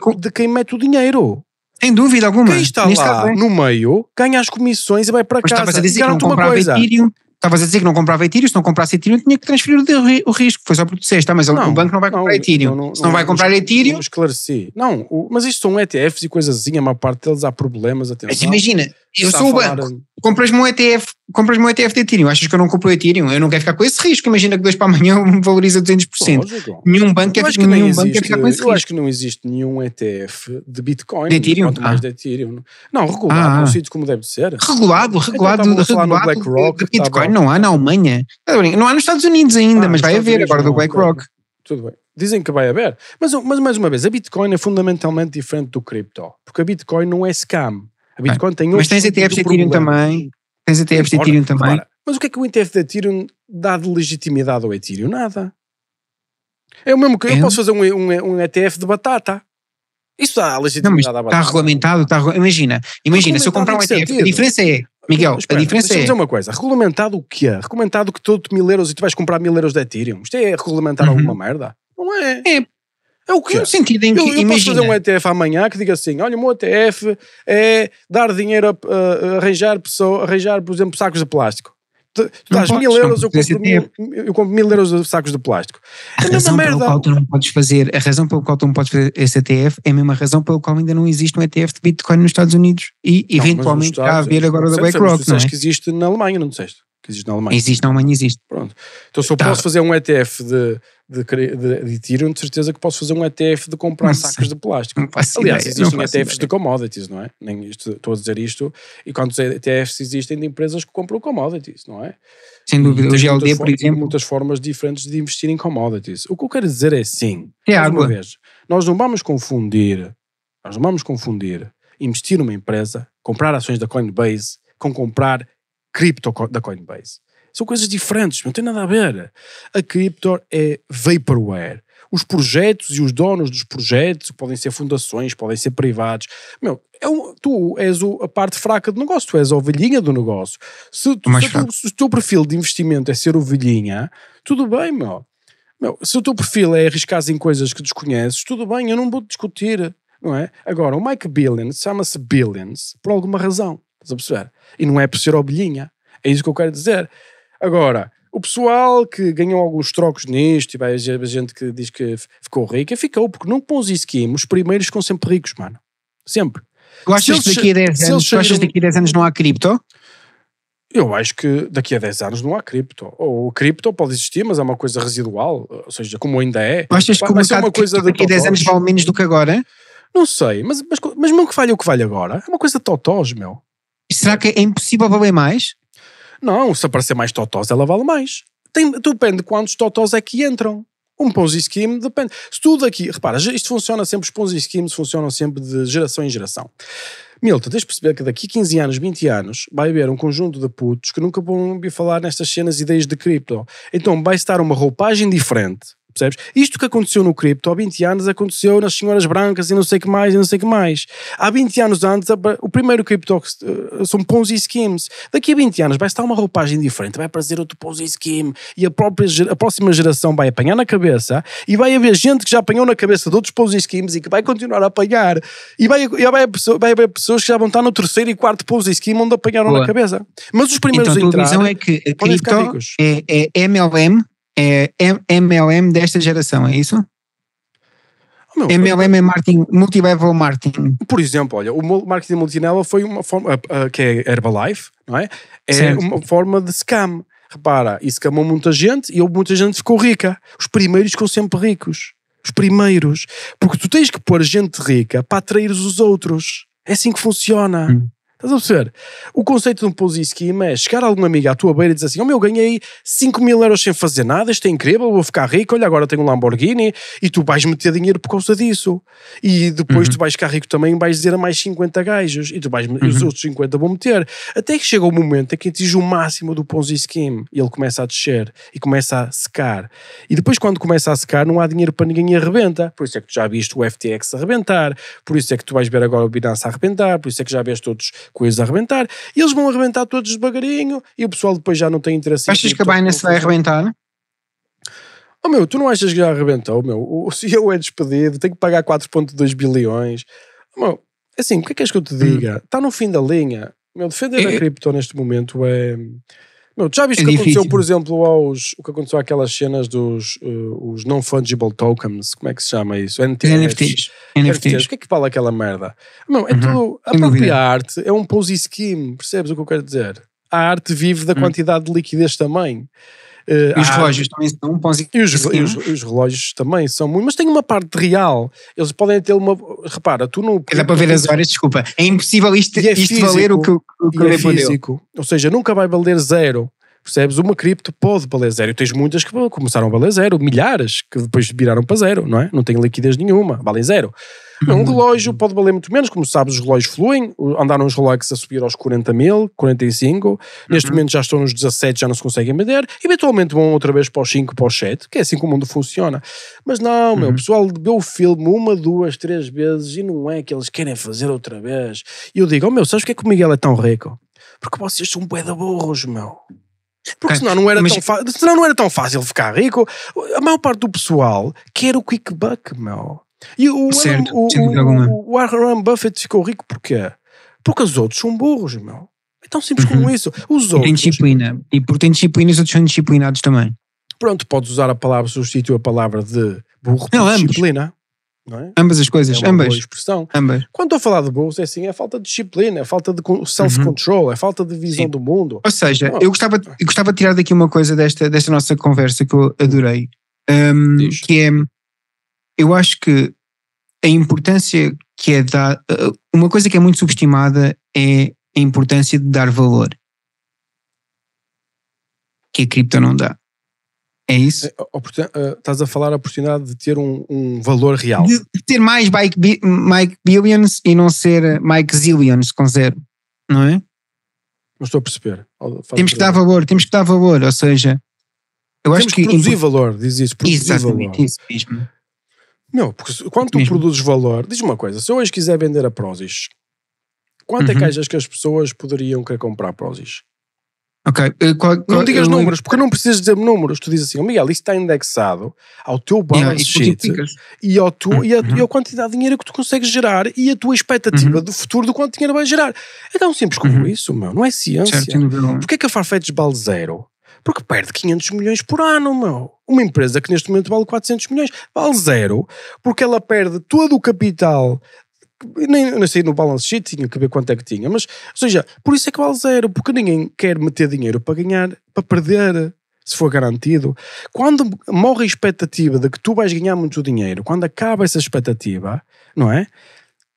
todo de quem mete o dinheiro. Sem dúvida alguma. Quem está lá no meio ganha as comissões e vai para casa. Estavas a dizer que não comprava Ethereum. Estavas a dizer que não comprava Ethereum, se não comprasse Ethereum tinha que transferir o, risco. Foi só porque disseste, tá? mas não, o banco não vai comprar Ethereum. Não, se não, vai comprar Ethereum... Não esclareci. Não, o, mas isto são ETFs e coisas assim, a maior parte deles há problemas, atenção. Mas imagina, eu sou o banco compras-me um ETF, compras-me um ETF de Ethereum, achas que eu não compro o Ethereum? Eu não quero ficar com esse risco, imagina que dois para amanhã valoriza 200%. Nenhum banco, quer, que nenhum existe, banco quer ficar com esse risco. Eu acho que não existe nenhum ETF de Bitcoin, de Ethereum? quanto mais ah. de Ethereum. Não, regulado, ah. no sítio como deve ser. Regulado, então, regulado, então, regulado BlackRock, de Bitcoin, tá não há na Alemanha. Tá não há nos Estados Unidos ainda, ah, mas vai haver agora não, do BlackRock. Tudo bem. Dizem que vai haver. Mas, mas mais uma vez, a Bitcoin é fundamentalmente diferente do cripto, porque a Bitcoin não é scam. A Bitcoin é. tem Mas tens ETFs de Ethereum também. Tens ETFs de Ethereum também. Repara, mas o que é que o ETF de Ethereum dá de legitimidade ao Ethereum? Nada. É o mesmo que eu é? posso fazer um, um, um ETF de batata. Isso dá legitimidade não, mas à tá batata. Está regulamentado, está, imagina, imagina, se eu comprar um ETF, sentido? a diferença é. Miguel, espera, a diferença é. dizer uma coisa. Regulamentado o quê? Regulamentado que todo mil euros e tu vais comprar mil euros de Ethereum. Isto é regulamentar uhum. alguma merda? Não é? É, é o que No sentido em que, eu, eu posso fazer um ETF amanhã que diga assim, olha, o meu ETF é dar dinheiro a, arranjar, pessoa, arranjar, por exemplo, sacos de plástico. Tu, dás mil euros, eu compro mil, eu compro mil euros de sacos de plástico. A, razão pela qual tu não podes fazer, a razão pela qual tu não podes fazer esse ETF é a mesma razão pela qual ainda não existe um ETF de Bitcoin nos Estados Unidos e não, eventualmente está a haver agora da BlackRock, não é? que existe na Alemanha, não disseste? Que existe na Alemanha. Existe na Alemanha, existe. Pronto. Então se eu tá. posso fazer um ETF de de, de, de de certeza que posso fazer um ETF de comprar não sacos sei. de plástico. Aliás, existem ETFs ideia. de commodities, não é? Nem isto, estou a dizer isto. E quantos ETFs existem de empresas que compram commodities, não é? Sem dúvida. O GLD, por exemplo. muitas formas diferentes de investir em commodities. O que eu quero dizer é sim. É água. Vez, nós não vamos confundir, nós não vamos confundir investir numa empresa, comprar ações da Coinbase, com comprar cripto da Coinbase. São coisas diferentes, não tem nada a ver. A cripto é vaporware. Os projetos e os donos dos projetos, podem ser fundações, podem ser privados. Meu, é um, tu és o, a parte fraca do negócio, tu és a ovelhinha do negócio. Se, tu, se, tu, se o teu perfil de investimento é ser ovelhinha, tudo bem, meu. Meu, se o teu perfil é arriscar em coisas que desconheces, tudo bem, eu não vou discutir, não é? Agora, o Mike Billions chama-se Billions por alguma razão, estás a perceber? E não é por ser ovelhinha, é isso que eu quero dizer. Agora, o pessoal que ganhou alguns trocos nisto, e a gente que diz que ficou rica, ficou, porque não pôs isso aqui. os primeiros ficam sempre ricos, mano. Sempre. Gostas se daqui a 10 anos, daqui a 10 anos não há cripto? Eu acho que daqui a 10 anos não há cripto. Ou cripto pode existir, mas é uma coisa residual, ou seja, como ainda é. Gostas que o é mercado uma coisa daqui a 10 anos vale menos do que agora? Não sei, mas, mas, mas mesmo que valha o que vale agora, é uma coisa de totós, meu. Será que é impossível valer mais? Não, se aparecer mais totós, ela vale mais. Tem, depende de quantos totós é que entram. Um Ponzi Scheme depende. Se tudo aqui, repara, isto funciona sempre, os Ponzi Schemes funcionam sempre de geração em geração. Milton, tens de perceber que daqui 15 anos, 20 anos, vai haver um conjunto de putos que nunca vão ouvir falar nestas cenas ideias de cripto. Então vai estar uma roupagem diferente, Percebes? Isto que aconteceu no cripto há 20 anos aconteceu nas senhoras brancas e não sei que mais e não sei que mais. Há 20 anos antes, o primeiro cripto eh, são Ponzi schemes. Daqui a 20 anos vai estar uma roupagem diferente, vai aparecer outro Ponzi scheme e a, própria, a próxima geração vai apanhar na cabeça e vai haver gente que já apanhou na cabeça de outros Ponzi schemes e que vai continuar a apanhar. E vai, e vai, vai haver pessoas que já vão estar no terceiro e quarto Ponzi scheme onde apanharam Boa. na cabeça. Mas os primeiros então, a entrar. A é que a cripto é, é MLM é MLM é, desta geração, é isso? Oh, meu, MLM é marketing, multilevel marketing. Por exemplo, olha, o marketing multinela foi uma forma, uh, uh, que é Herbalife, não é? É certo. uma forma de scam. Repara, isso scamou muita gente e muita gente ficou rica. Os primeiros ficam sempre ricos. Os primeiros. Porque tu tens que pôr gente rica para atrair os outros. É assim que funciona. Hum. Estás a perceber? O conceito de um Ponzi Scheme é chegar algum amigo à tua beira e dizer assim: oh meu, ganhei 5 mil euros sem fazer nada, isto é incrível, vou ficar rico, olha, agora tenho um Lamborghini e tu vais meter dinheiro por causa disso. E depois uhum. tu vais ficar rico também, vais dizer a mais 50 gajos e tu vais, uhum. os outros 50 vão meter. Até que chega o momento em que atinge o máximo do Ponzi Scheme e ele começa a descer e começa a secar. E depois, quando começa a secar, não há dinheiro para ninguém e arrebenta. Por isso é que tu já viste o FTX arrebentar, por isso é que tu vais ver agora o Binance arrebentar, por isso é que já vês todos coisas a arrebentar. E eles vão arrebentar todos devagarinho e o pessoal depois já não tem interesse. Achas que a Binance vai arrebentar? Oh meu, tu não achas que já arrebentou, meu? O CEO é despedido, tem que pagar 4.2 bilhões. Oh, meu, é assim, o que é que és que eu te hum. diga? Está no fim da linha. Meu, defender é, a é- cripto neste momento é não, tu já viste o é que difícil. aconteceu, por exemplo, aos. O que aconteceu àquelas cenas dos uh, os non-fungible tokens, como é que se chama isso? NFTs. NFTs. NFTs. O que é que fala aquela merda? Não, é uhum. tudo. A própria arte é um pose scheme, percebes o que eu quero dizer? A arte vive da uhum. quantidade de liquidez também. Uh, e os relógios também são bons e os, e os, os, relógios também são muito, mas tem uma parte real. Eles podem ter uma. Repara, tu não. É dá para ver as horas, desculpa. É impossível isto, é isto físico, valer o que, o que é físico. Ou seja, nunca vai valer zero. Percebes? Uma cripto pode valer zero. Tens muitas que começaram a valer zero, milhares que depois viraram para zero, não é? Não tem liquidez nenhuma, valem zero. É um hum. relógio pode valer muito menos, como sabes, os relógios fluem. Andaram os Rolex a subir aos 40 mil, 45. Uhum. Neste momento já estão nos 17, já não se conseguem vender. Eventualmente vão outra vez para os 5, para os 7, que é assim que o mundo funciona. Mas não, uhum. meu, o pessoal vê o filme uma, duas, três vezes e não é que eles querem fazer outra vez. E eu digo, oh meu, sabes que é que o Miguel é tão rico? Porque vocês são bué de burros, meu. Porque ah, senão não, era mas... tão fa... senão não era tão fácil ficar rico. A maior parte do pessoal quer o quick buck meu. E o, certo, Adam, o, o, o Warren Buffett ficou rico porquê? Porque os outros são burros, meu. É tão simples uhum. como isso. Os outros. Tem disciplina. E por ter disciplina, os outros são disciplinados também. Pronto, podes usar a palavra, substitui a palavra de burro por não, disciplina. Não é? Ambas as coisas, é ambas. expressão. ambas. Quando estou a falar de burros, é assim: é falta de disciplina, é falta de self-control, uhum. é falta de visão Sim. do mundo. Ou seja, não. eu gostava, eu gostava de tirar daqui uma coisa desta, desta nossa conversa que eu adorei, um, que é eu acho que a importância que é dar. Eh, uma coisa que é muito subestimada é a importância de dar valor. Que a cripto não dá. É isso? É, eh, estás a falar a oportunidade de ter um, um valor real. De ter mais Mike, Mike Billions e não ser eh, Mike Zillions com zero, não é? Não estou a perceber. temos que dar valor, temos que dar valor, ou seja, eu temos acho que. É produzir impor... valor, diz isso. Produzir Exatamente, valor. isso mesmo. Não, porque quando tu produzes valor, diz uma coisa, se eu hoje quiser vender a Prozis, quanto uhum. é que uhum. achas que as pessoas poderiam querer comprar Prozis? Ok. Uh, eh, qual, qual, não digas números, porque não precisas dizer números. Tu dizes assim, oh, Miguel, isto está indexado ao teu balance yeah, sheet e, ao tu, uhum. e, a, uhum. e a quantidade de dinheiro que tu consegues gerar e a tua expectativa uhum. do futuro do quanto dinheiro vai gerar. É tão simples como uhum. isso, meu. Não é ciência. Certo, Porquê é que a Farfetch vale zero? Porque perde 500 milhões por ano, meu. Uma empresa que neste momento vale 400 milhões, vale zero, porque ela perde todo o capital nem, nem sei no balance sheet, tinha que ver quanto é que tinha, mas, ou seja, por isso é que vale zero, porque ninguém quer meter dinheiro para ganhar, para perder, se for garantido. Quando morre a expectativa de que tu vais ganhar muito dinheiro, quando acaba essa expectativa, não é?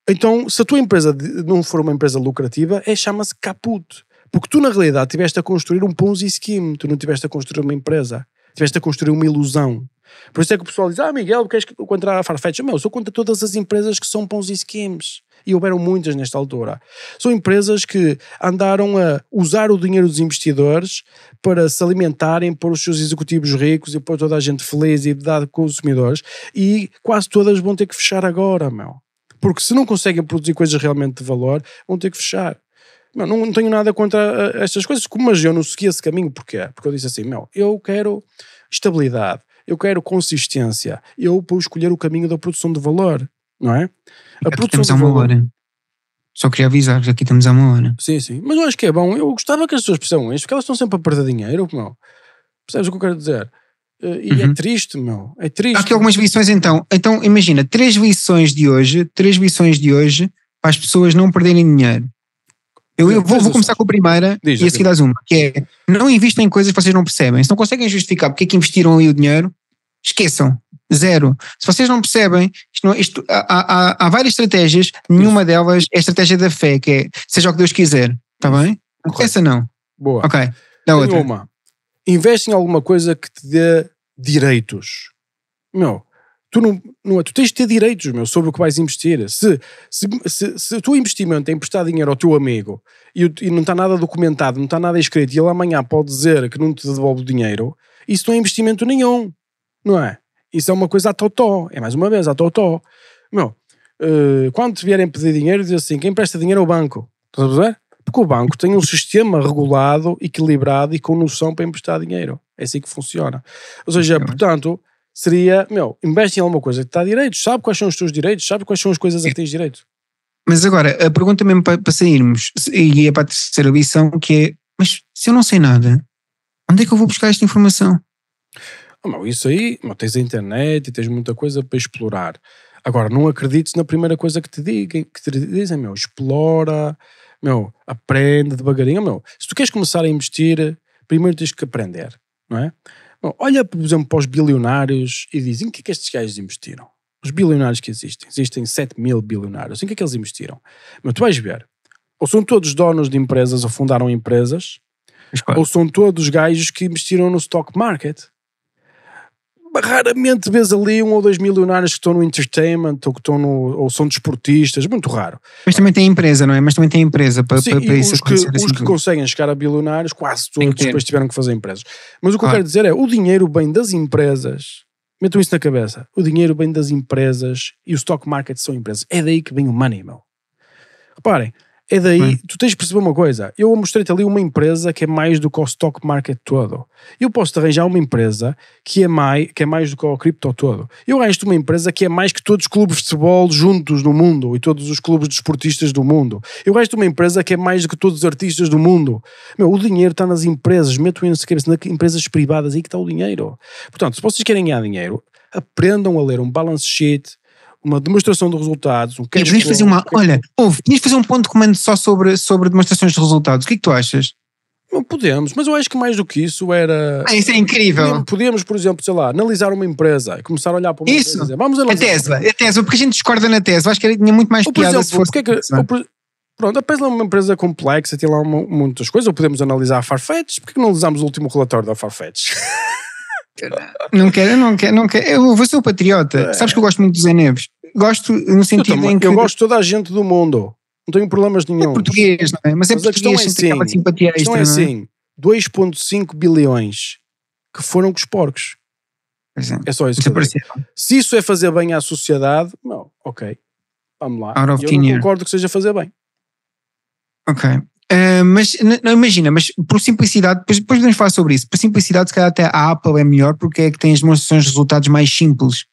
Então, se a tua empresa não for uma empresa lucrativa, é, chama-se caput. Porque tu, na realidade, estiveste a construir um Ponzi Scheme, tu não estiveste a construir uma empresa, estiveste a construir uma ilusão. Por isso é que o pessoal diz: Ah, Miguel, queres contra a Farfetch? Meu, eu sou contra todas as empresas que são Ponzi Schemes. E houveram muitas nesta altura. São empresas que andaram a usar o dinheiro dos investidores para se alimentarem, pôr os seus executivos ricos e pôr toda a gente feliz e dar consumidores. E quase todas vão ter que fechar agora, meu. Porque se não conseguem produzir coisas realmente de valor, vão ter que fechar. Meu, não, não tenho nada contra eh, estas coisas, mas eu não segui esse caminho, porquê? Porque eu disse assim, meu, eu quero estabilidade, eu quero consistência, eu vou escolher o caminho da produção de valor, não é? A aqui produção de uma valor. Hora. Só queria avisar que aqui estamos a uma hora. Sim, sim. Mas eu acho que é bom. Eu gostava que as pessoas percebam isto, porque elas estão sempre a perder dinheiro, meu. Percebes o que eu quero dizer? Eh, e é uhum. é triste, meu. É triste. Há aqui algumas lições então. Então, imagina, três lições de hoje, três lições de hoje para as pessoas não perderem dinheiro. Eu, eu vou, vou, começar com a primeira Diz, e a seguir às uma, que é não investem em coisas que vocês não percebem. Se não conseguem justificar porque é que investiram aí o dinheiro, esqueçam. Zero. Se vocês não percebem, isto isto, há, há, há, várias estratégias, nenhuma delas é a estratégia da fé, que é seja o que Deus quiser, está bem? Correto. Essa não. Boa. Ok. Dá outra. Uma. Investe em alguma coisa que te dê direitos. Meu, Tu, não, não, é? tu tens de ter direitos, meu, sobre o que vais investir. Se, se, se, se o teu investimento é emprestar dinheiro ao teu amigo e, e não está nada documentado, não está nada escrito, e ele amanhã pode dizer que não te devolve o dinheiro, isso não é investimento nenhum, não é? Isso é uma coisa a totó. É mais uma vez, a totó. Meu, uh, quando te vierem pedir dinheiro, diz assim: quem presta dinheiro é o banco. Estás a perceber? Porque o banco tem um sistema regulado, equilibrado e com noção para emprestar dinheiro. É assim que funciona. Ou seja, portanto, seria, meu, investe em alguma coisa que está direito, sabe quais são os teus direitos, sabe quais são as coisas a que tens direito. Mas agora, a pergunta mesmo para, para sairmos, e é para a terceira lição, que é, mas se eu não sei nada, onde é que eu vou buscar esta informação? Ah, meu, isso aí, meu, tens a internet e tens muita coisa para explorar. Agora, não acredites na primeira coisa que te, digam, que te dizem, meu, explora, meu, aprende devagarinho, meu. Se tu queres começar a investir, primeiro tens que aprender, não é? olha, por exemplo, para os bilionários e dizem: o que é que estes gajos investiram? Os bilionários que existem, existem 7 mil bilionários, em que é que eles investiram? Mas tu vais ver, ou são todos donos de empresas ou fundaram empresas, claro. ou são todos gajos que investiram no stock market raramente vês ali um ou dois milionários que estão no entertainment ou que estão no, ou são desportistas, muito raro. Mas também tem empresa, não é? Mas também tem empresa para, Sim, para, para isso que, Os que assim conseguem chegar a bilionários, quase todos depois tiveram que fazer empresas. Mas o que claro. eu quero dizer é, o dinheiro bem das empresas, metam isso na cabeça, o dinheiro bem das empresas e o stock market são empresas. É daí que vem o money, meu. Reparem, é daí, hum. tu tens de perceber uma coisa. Eu mostrei-te ali uma empresa que é mais do que o stock market todo. Eu posso te arranjar uma empresa que é mais, que é mais do que o cripto todo. Eu arranjo uma empresa que é mais que todos os clubes de futebol juntos no mundo e todos os clubes desportistas de do mundo. Eu arranjo uma empresa que é mais do que todos os artistas do mundo. Meu, o dinheiro está nas empresas, meto em nas empresas privadas aí que está o dinheiro. Portanto, se vocês querem ganhar dinheiro, aprendam a ler um balance sheet, uma demonstração de resultados. Um tínhamos fazer uma. Um olha, ouve, tínhamos fazer um ponto de comando só sobre, sobre demonstrações de resultados. O que é que tu achas? Não podemos, mas eu acho que mais do que isso era. Ah, isso é incrível. Podíamos, por exemplo, sei lá, analisar uma empresa e começar a olhar para uma isso. empresa. Dizer, vamos analisar. A Tesla, a Tesla, porque a gente discorda na Tesla. Acho que ele tinha muito mais ou, piada exemplo, se fosse. Porque é que, ou, por, pronto, a Tesla é uma empresa complexa, tem lá uma, muitas coisas. Ou podemos analisar a Farfetch. Porque que não analisamos o último relatório da Farfetch? Não quero, não quero, não quero. Eu vou ser o patriota. É. Sabes que eu gosto muito dos neves gosto no sentido em que. Eu gosto de toda a gente do mundo. Não tenho problemas é nenhum. É português, não é? Mas é Mas português, a é assim. questão é, é assim, simpatia a questão é, é? assim, 2.5 bilhões que foram com os porcos. É, só isso. Se isso é fazer bem à sociedade, não, ok. Vamos lá. Eu não concordo que seja fazer bem. Ok. Uh, mas não, imagina, mas por simplicidade, depois, depois podemos falar sobre isso. Por simplicidade, se calhar até a Apple é melhor porque é que tem as demonstrações de resultados mais simples.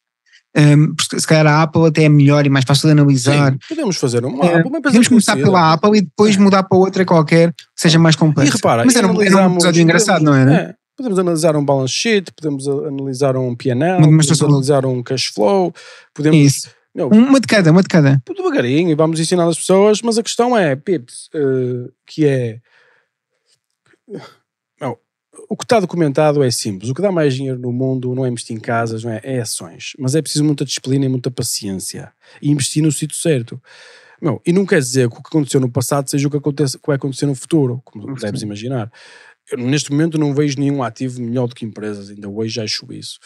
Um, porque se calhar a Apple até é melhor e mais fácil de analisar. Sim, podemos fazer uma eh, Apple, uma Podemos é começar pela Apple e depois é. mudar para outra qualquer que seja mais complexa. E repara, Mas era, um, era um episódio engraçado, não era? É, podemos analisar um balance sheet, podemos analisar um PNL, podemos analisar um cash flow, podemos. Isso. Não, uma de cada, uma de cada. Devagarinho, e vamos ensinar as pessoas, mas a questão é, Pips, uh, que é o que está documentado é simples. O que dá mais dinheiro no mundo não é investir em casas, não é? É ações. Mas é preciso muita disciplina e muita paciência. E investir no sítio certo. Meu, e não quer dizer que o que aconteceu no passado seja o que, acontece, que vai acontecer no futuro, como Sim. Uhum. deves imaginar. Eu, neste momento não vejo nenhum ativo melhor do que empresas, ainda hoje acho isso.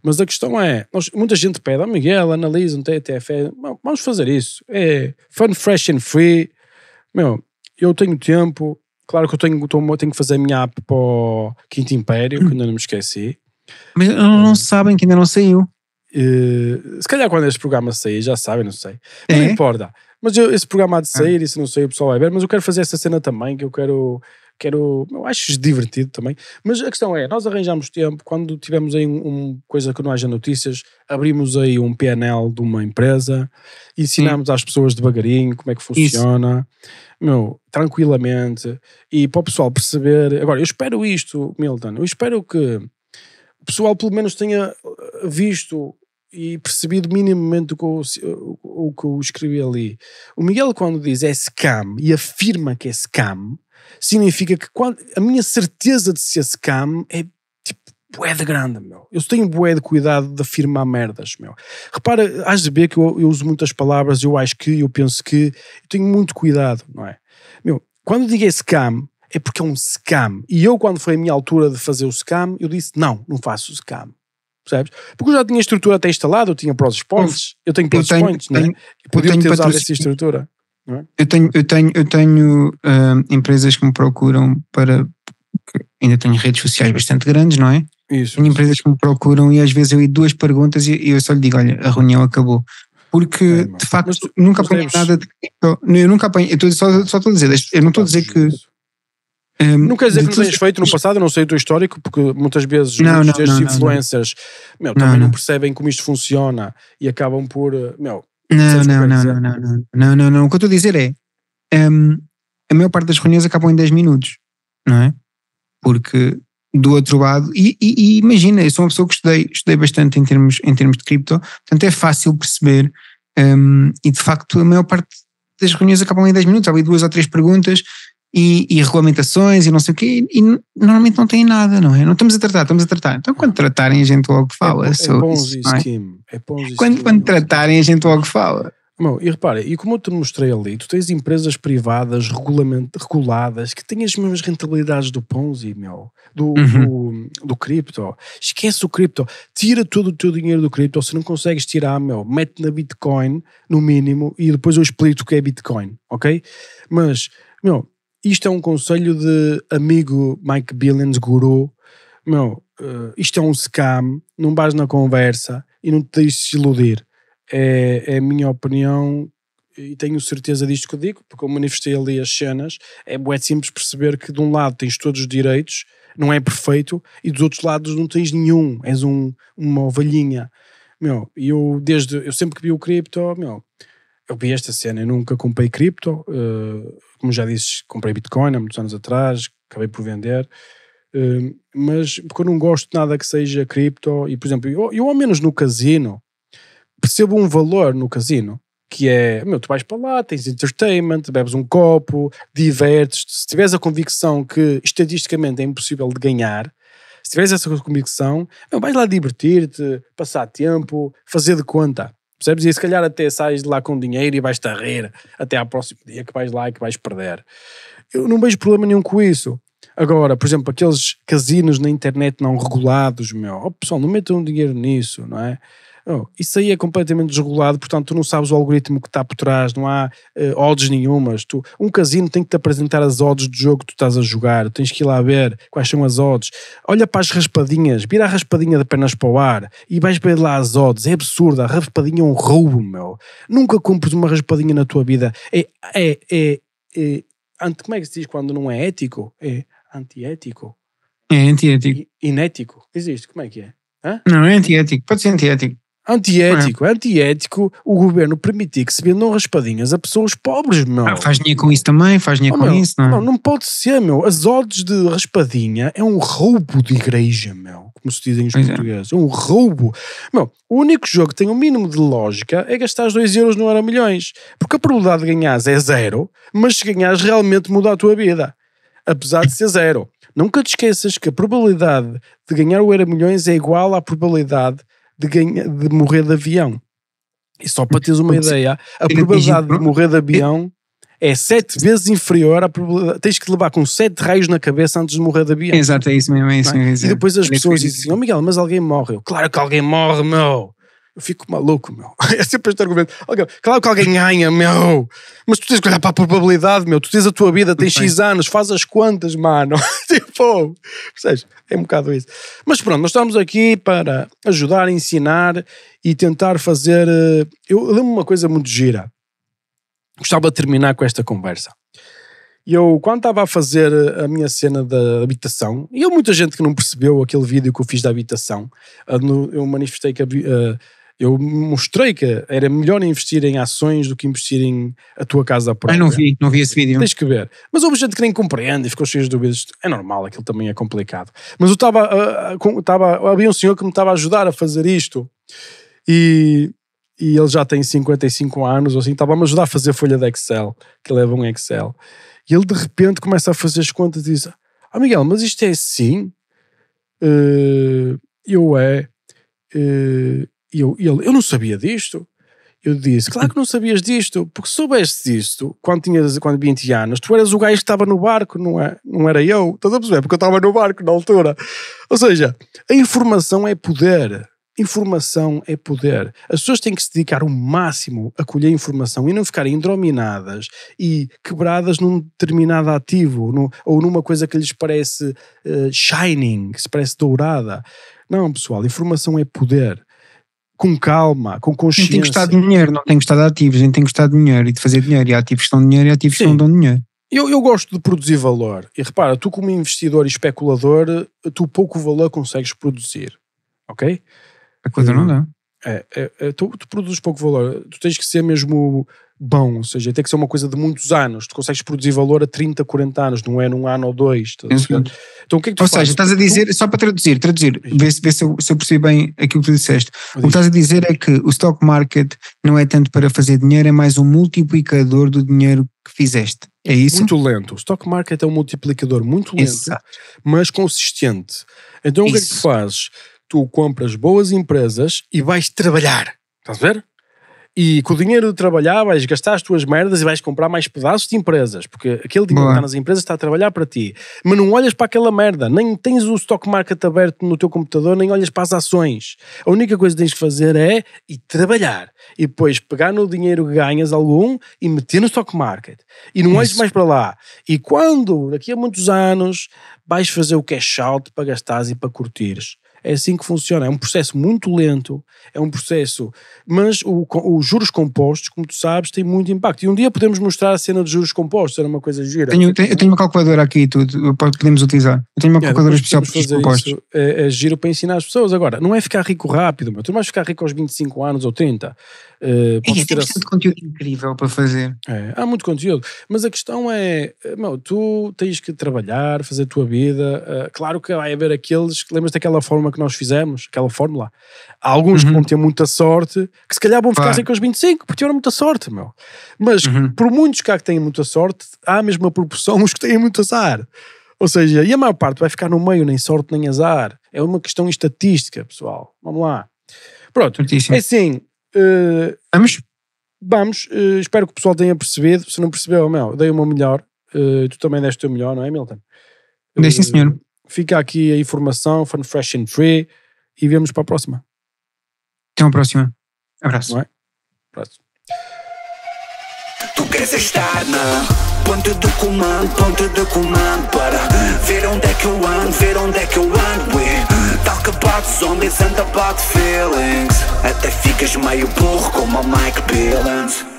Mas a questão é, nós, muita gente pede, ah, Miguel, analisa, não tem ETF, vamos fazer isso. É fun, fresh and free. Meu, eu tenho tempo, Claro que eu tenho, tô, tenho que fazer a minha app para o Quinto Império, que ainda não me esqueci. Mas não uh, sabem que ainda não saiu. Uh, se calhar quando este programa sair, já sabem, não sei. É? Não importa. Mas eu, esse programa há de ah. sair, ah. isso não sei, o pessoal vai ver. Mas eu quero fazer essa cena também, que eu quero quero. Eu acho divertido também. Mas a questão é: nós arranjamos tempo, quando tivemos aí uma um, coisa que não haja notícias, abrimos aí um PNL de uma empresa, ensinamos hum. às pessoas devagarinho como é que funciona, Isso. meu, tranquilamente, e para o pessoal perceber. Agora, eu espero isto, Milton, eu espero que o pessoal pelo menos tenha eh, visto e percebido minimamente o que, eu, o que eu escrevi ali. O Miguel, quando diz é scam e afirma que é scam, significa que quando, a minha certeza de ser scam é tipo bué de grande, meu. Eu tenho bué de cuidado de afirmar merdas, meu. Repara, às de ver que eu, eu uso muitas palavras, eu acho que, eu penso que, eu tenho muito cuidado, não é? Meu, quando digo é scam, é porque é um scam. E eu, quando foi a minha altura de fazer o scam, eu disse, não, não faço o scam. Percebes? Porque eu já tinha estrutura até instalada, eu tinha pros e eu tenho pros e points, né? podia ter usado essa estrutura. É? Eu tenho, eu tenho, eu tenho uh, empresas que me procuram para. Ainda tenho redes sociais bastante grandes, não é? Isso. Tenho empresas que me procuram e às vezes eu lhe duas perguntas e, eu só lhe digo: olha, a reunião acabou. Porque, é, de facto, nunca mas nada de Eu nunca apanhei. Eu só, só estou a dizer, eu não estou a dizer que. Um, não quer dizer que não tenhas feito no passado, eu não sei o teu histórico, porque muitas vezes não, muitos não, não, influencers não, Meu, também não. percebem como isto funciona e acabam por. Eh, meu, não, é não, não, não, não, não, não, não, não. O que eu estou a dizer é um, ehm, a maior parte das reuniões acabam em 10 minutos, não é? Porque do outro lado, e, e, e, imagina, eu sou uma pessoa que estudei, estudei bastante em termos, em termos de cripto, portanto é fácil perceber, um, ehm, e de facto a maior parte das reuniões acabam em 10 minutos, há ali duas ou três perguntas, e, e, regulamentações e não sei o quê, e, e, normalmente não tem nada, não é? Não estamos a tratar, estamos a tratar. Então, quando tratarem, a gente logo fala. É, é Ponzi isso, É? é ponzi quando, quando é? tratarem, a gente logo fala. Bom, e repara, e como eu te mostrei ali, tu tens empresas privadas reguladas que têm as mesmas rentabilidades do Ponzi, meu, do, uhum. do, do, cripto. Esquece o cripto, tira todo o teu dinheiro do cripto, se não consegues tirar, meu, mete na Bitcoin, no mínimo, e depois eu explico o que é Bitcoin, ok? Mas, meu, isto é um conselho de amigo Mike Billings, guru. Meu, uh, isto é um scam, não vais na conversa e não te deixes iludir. É, é a minha opinião e tenho certeza disto que eu digo, porque eu manifestei ali as cenas. É, é simples perceber que de um lado tens todos os direitos, não é perfeito, e dos outros lados não tens nenhum, és um, uma ovelhinha. Meu, eu desde, eu sempre que vi o cripto, meu, eu vi esta cena, eu nunca comprei cripto, uh, como já disse, comprei Bitcoin há muitos anos atrás, acabei por vender, uh, mas porque eu não gosto de nada que seja cripto, e por exemplo, eu, eu ao menos no casino, percebo um valor no casino, que é, meu, tu vais para lá, tens entertainment, bebes um copo, divertes-te, se tiveres a convicção que estatisticamente é impossível de ganhar, se tiveres essa convicção, meu, vais lá divertir-te, passar tempo, fazer de conta. Percebes? E se calhar até sais de lá com dinheiro e vais-te a rir até ao próximo dia que vais lá e que vais perder. Eu não vejo problema nenhum com isso. Agora, por exemplo, aqueles casinos na internet não regulados, meu, oh, pessoal, não metam dinheiro nisso, não é? Oh, isso aí é completamente desregulado, portanto, tu não sabes o algoritmo que está por trás, não há uh, odds nenhumas. Tu, um casino tem que te apresentar as odds do jogo que tu estás a jogar, tens que ir lá ver quais são as odds. Olha para as raspadinhas, vira a raspadinha de pernas para o ar e vais ver lá as odds. É absurdo, a raspadinha é um roubo, meu. Nunca compres uma raspadinha na tua vida. É. é, é, é como é que se diz quando não é ético? É antiético. É antiético. Inético. Existe, como é que é? Hã? Não, é antiético. Pode ser antiético. Antiético, é. antiético o governo permitir que se vendam raspadinhas a pessoas pobres, meu. Ah, faz dinheiro com isso também, faz dinheiro oh, com meu, isso, não é? Não, não pode ser, meu. As odds de raspadinha é um roubo de igreja, meu. Como se dizem os pois é. portugueses. É. Um roubo. Meu, o único jogo que tem o um mínimo de lógica é gastar 2 euros no era Milhões. Porque a probabilidade de ganhares é zero, mas se ganhares realmente muda a tua vida. Apesar de ser zero. Nunca te esqueças que a probabilidade de ganhar o era Milhões é igual à probabilidade de, ganha, de morrer de avião. E só para teres uma ideia, a probabilidade de morrer de avião é sete vezes inferior à probabilidade. Tens que levar com sete raios na cabeça antes de morrer de avião. Exato, é isso mesmo, é isso é? mesmo. É? E depois as é pessoas dizem assim: oh Miguel, mas alguém morre. Eu, claro que alguém morre, meu. Eu fico maluco, meu. É sempre este argumento. Claro que alguém ganha, meu. Mas tu tens que olhar para a probabilidade, meu. Tu tens a tua vida, tens X anos, faz as quantas, mano. tipo, percebes? É um bocado isso. Mas pronto, nós estamos aqui para ajudar, ensinar e tentar fazer. Eh, eu lembro uma coisa muito gira. Gostava de terminar com esta conversa. Eu, quando estava a fazer a minha cena da habitação, e há muita gente que não percebeu aquele vídeo que eu fiz da habitação, eh, eu manifestei que a eu mostrei que era melhor investir em ações do que investir em a tua casa própria. Eu não vi, não vi esse vídeo. Tens que ver. Mas houve gente que nem compreende e ficou cheio de dúvidas. É normal, aquilo também é complicado. Mas eu estava. Ah, ah, havia um senhor que me estava a ajudar a fazer isto e, e ele já tem 55 anos ou assim, estava a me ajudar a fazer folha de Excel, que leva um é Excel. E ele de repente começa a fazer as contas e diz: Ah, Miguel, mas isto é assim? Uh, eu é. Uh, e eu, ele, eu não sabia disto. Eu disse, claro que não sabias disto, porque soubeste disto quando tinhas quando 20 anos, tu eras o gajo que estava no barco, não, é, não era eu. Estás a perceber? Porque eu estava no barco na altura. Ou seja, a informação é poder. Informação é poder. As pessoas têm que se dedicar o máximo a colher informação e não ficarem indrominadas e quebradas num determinado ativo no, ou numa coisa que lhes parece uh, shining, que se parece dourada. Não, pessoal, informação é poder com calma, com consciência. Não tem gostado de dinheiro, não tem gostado de ativos, nem tem gostado de dinheiro e de fazer dinheiro. E há ativos que dão dinheiro e há ativos Sim. que não dão dinheiro. Eu, eu gosto de produzir valor. E repara, tu, como investidor e especulador, tu pouco valor consegues produzir. Ok? A coisa não hum. dá. É, é, é tu, tu, produzes pouco valor. Tu tens que ser mesmo bom, ou seja, tem que ser uma coisa de muitos anos. Tu consegues produzir valor a 30, 40 anos, não é num ano ou dois. Então o que é que tu Ou fazes? seja, estás a então, dizer, só para traduzir, traduzir, vê se, eu, se eu percebi bem aquilo que tu disseste. O que estás a dizer é que o stock market não é tanto para fazer dinheiro, é mais um multiplicador do dinheiro que fizeste. É isso? Muito lento. O stock market é um multiplicador muito lento, Exato. mas consistente. Então isso. o que é que tu fazes? Tu compras boas empresas e vais trabalhar. Estás a ver? E com o dinheiro de trabalhar vais gastar as tuas merdas e vais comprar mais pedaços de empresas, porque aquele dinheiro que está nas empresas está a trabalhar para ti. Mas não olhas para aquela merda, nem tens o stock market aberto no teu computador, nem olhas para as ações. A única coisa que tens de fazer é ir trabalhar e depois pegar no dinheiro que ganhas algum e meter no stock market. E não olhes mais para lá. E quando, daqui a muitos anos, vais fazer o cash out para gastares e para curtires. É assim que funciona. É um processo muito lento, é um processo. Mas o, os juros compostos, como tu sabes, têm muito impacto. E um dia podemos mostrar a cena de juros compostos, era uma coisa gira. Tenho, tenho, eu tenho uma calculadora aqui, podemos utilizar. Eu tenho uma calculadora especial para juros compostos. é, é, giro para ensinar as pessoas. Agora, não é ficar rico rápido, mas tu não vais ficar rico aos 25 anos ou 30. Uh, eh, é, tem bastante conteúdo incrível para fazer. É, há muito conteúdo. Mas a questão é, meu, tu tens que trabalhar, fazer a tua vida. Uh, claro que vai haver aqueles que lembras daquela forma que nós fizemos, aquela fórmula. Há alguns uhum. que vão ter muita sorte, que se calhar vão ficar sem com os 25, porque tiveram muita sorte, meu. Mas uhum. por muitos cá que têm muita sorte, há a mesma proporção os que têm muito azar. Ou seja, e a maior parte vai ficar no meio, nem sorte nem azar. É uma questão estatística, pessoal. Vamos lá. Pronto, Certíssimo. é assim. Uh, vamos? Vamos. Uh, espero que o pessoal tenha percebido. Se não percebeu, meu, dei uma melhor. Uh, tu também deste o melhor, não é, Milton? Dei senhor. Fica aqui a informação, fun fresh and free, e vemos para a próxima. Até uma próxima. Abraço. É? Abraço. Tu queres estar na ponto do comando, ponto do comando Para ver onde é que eu ando, ver onde é que eu ando We talk about zombies and about feelings Até ficas meio burro como a Mike Billings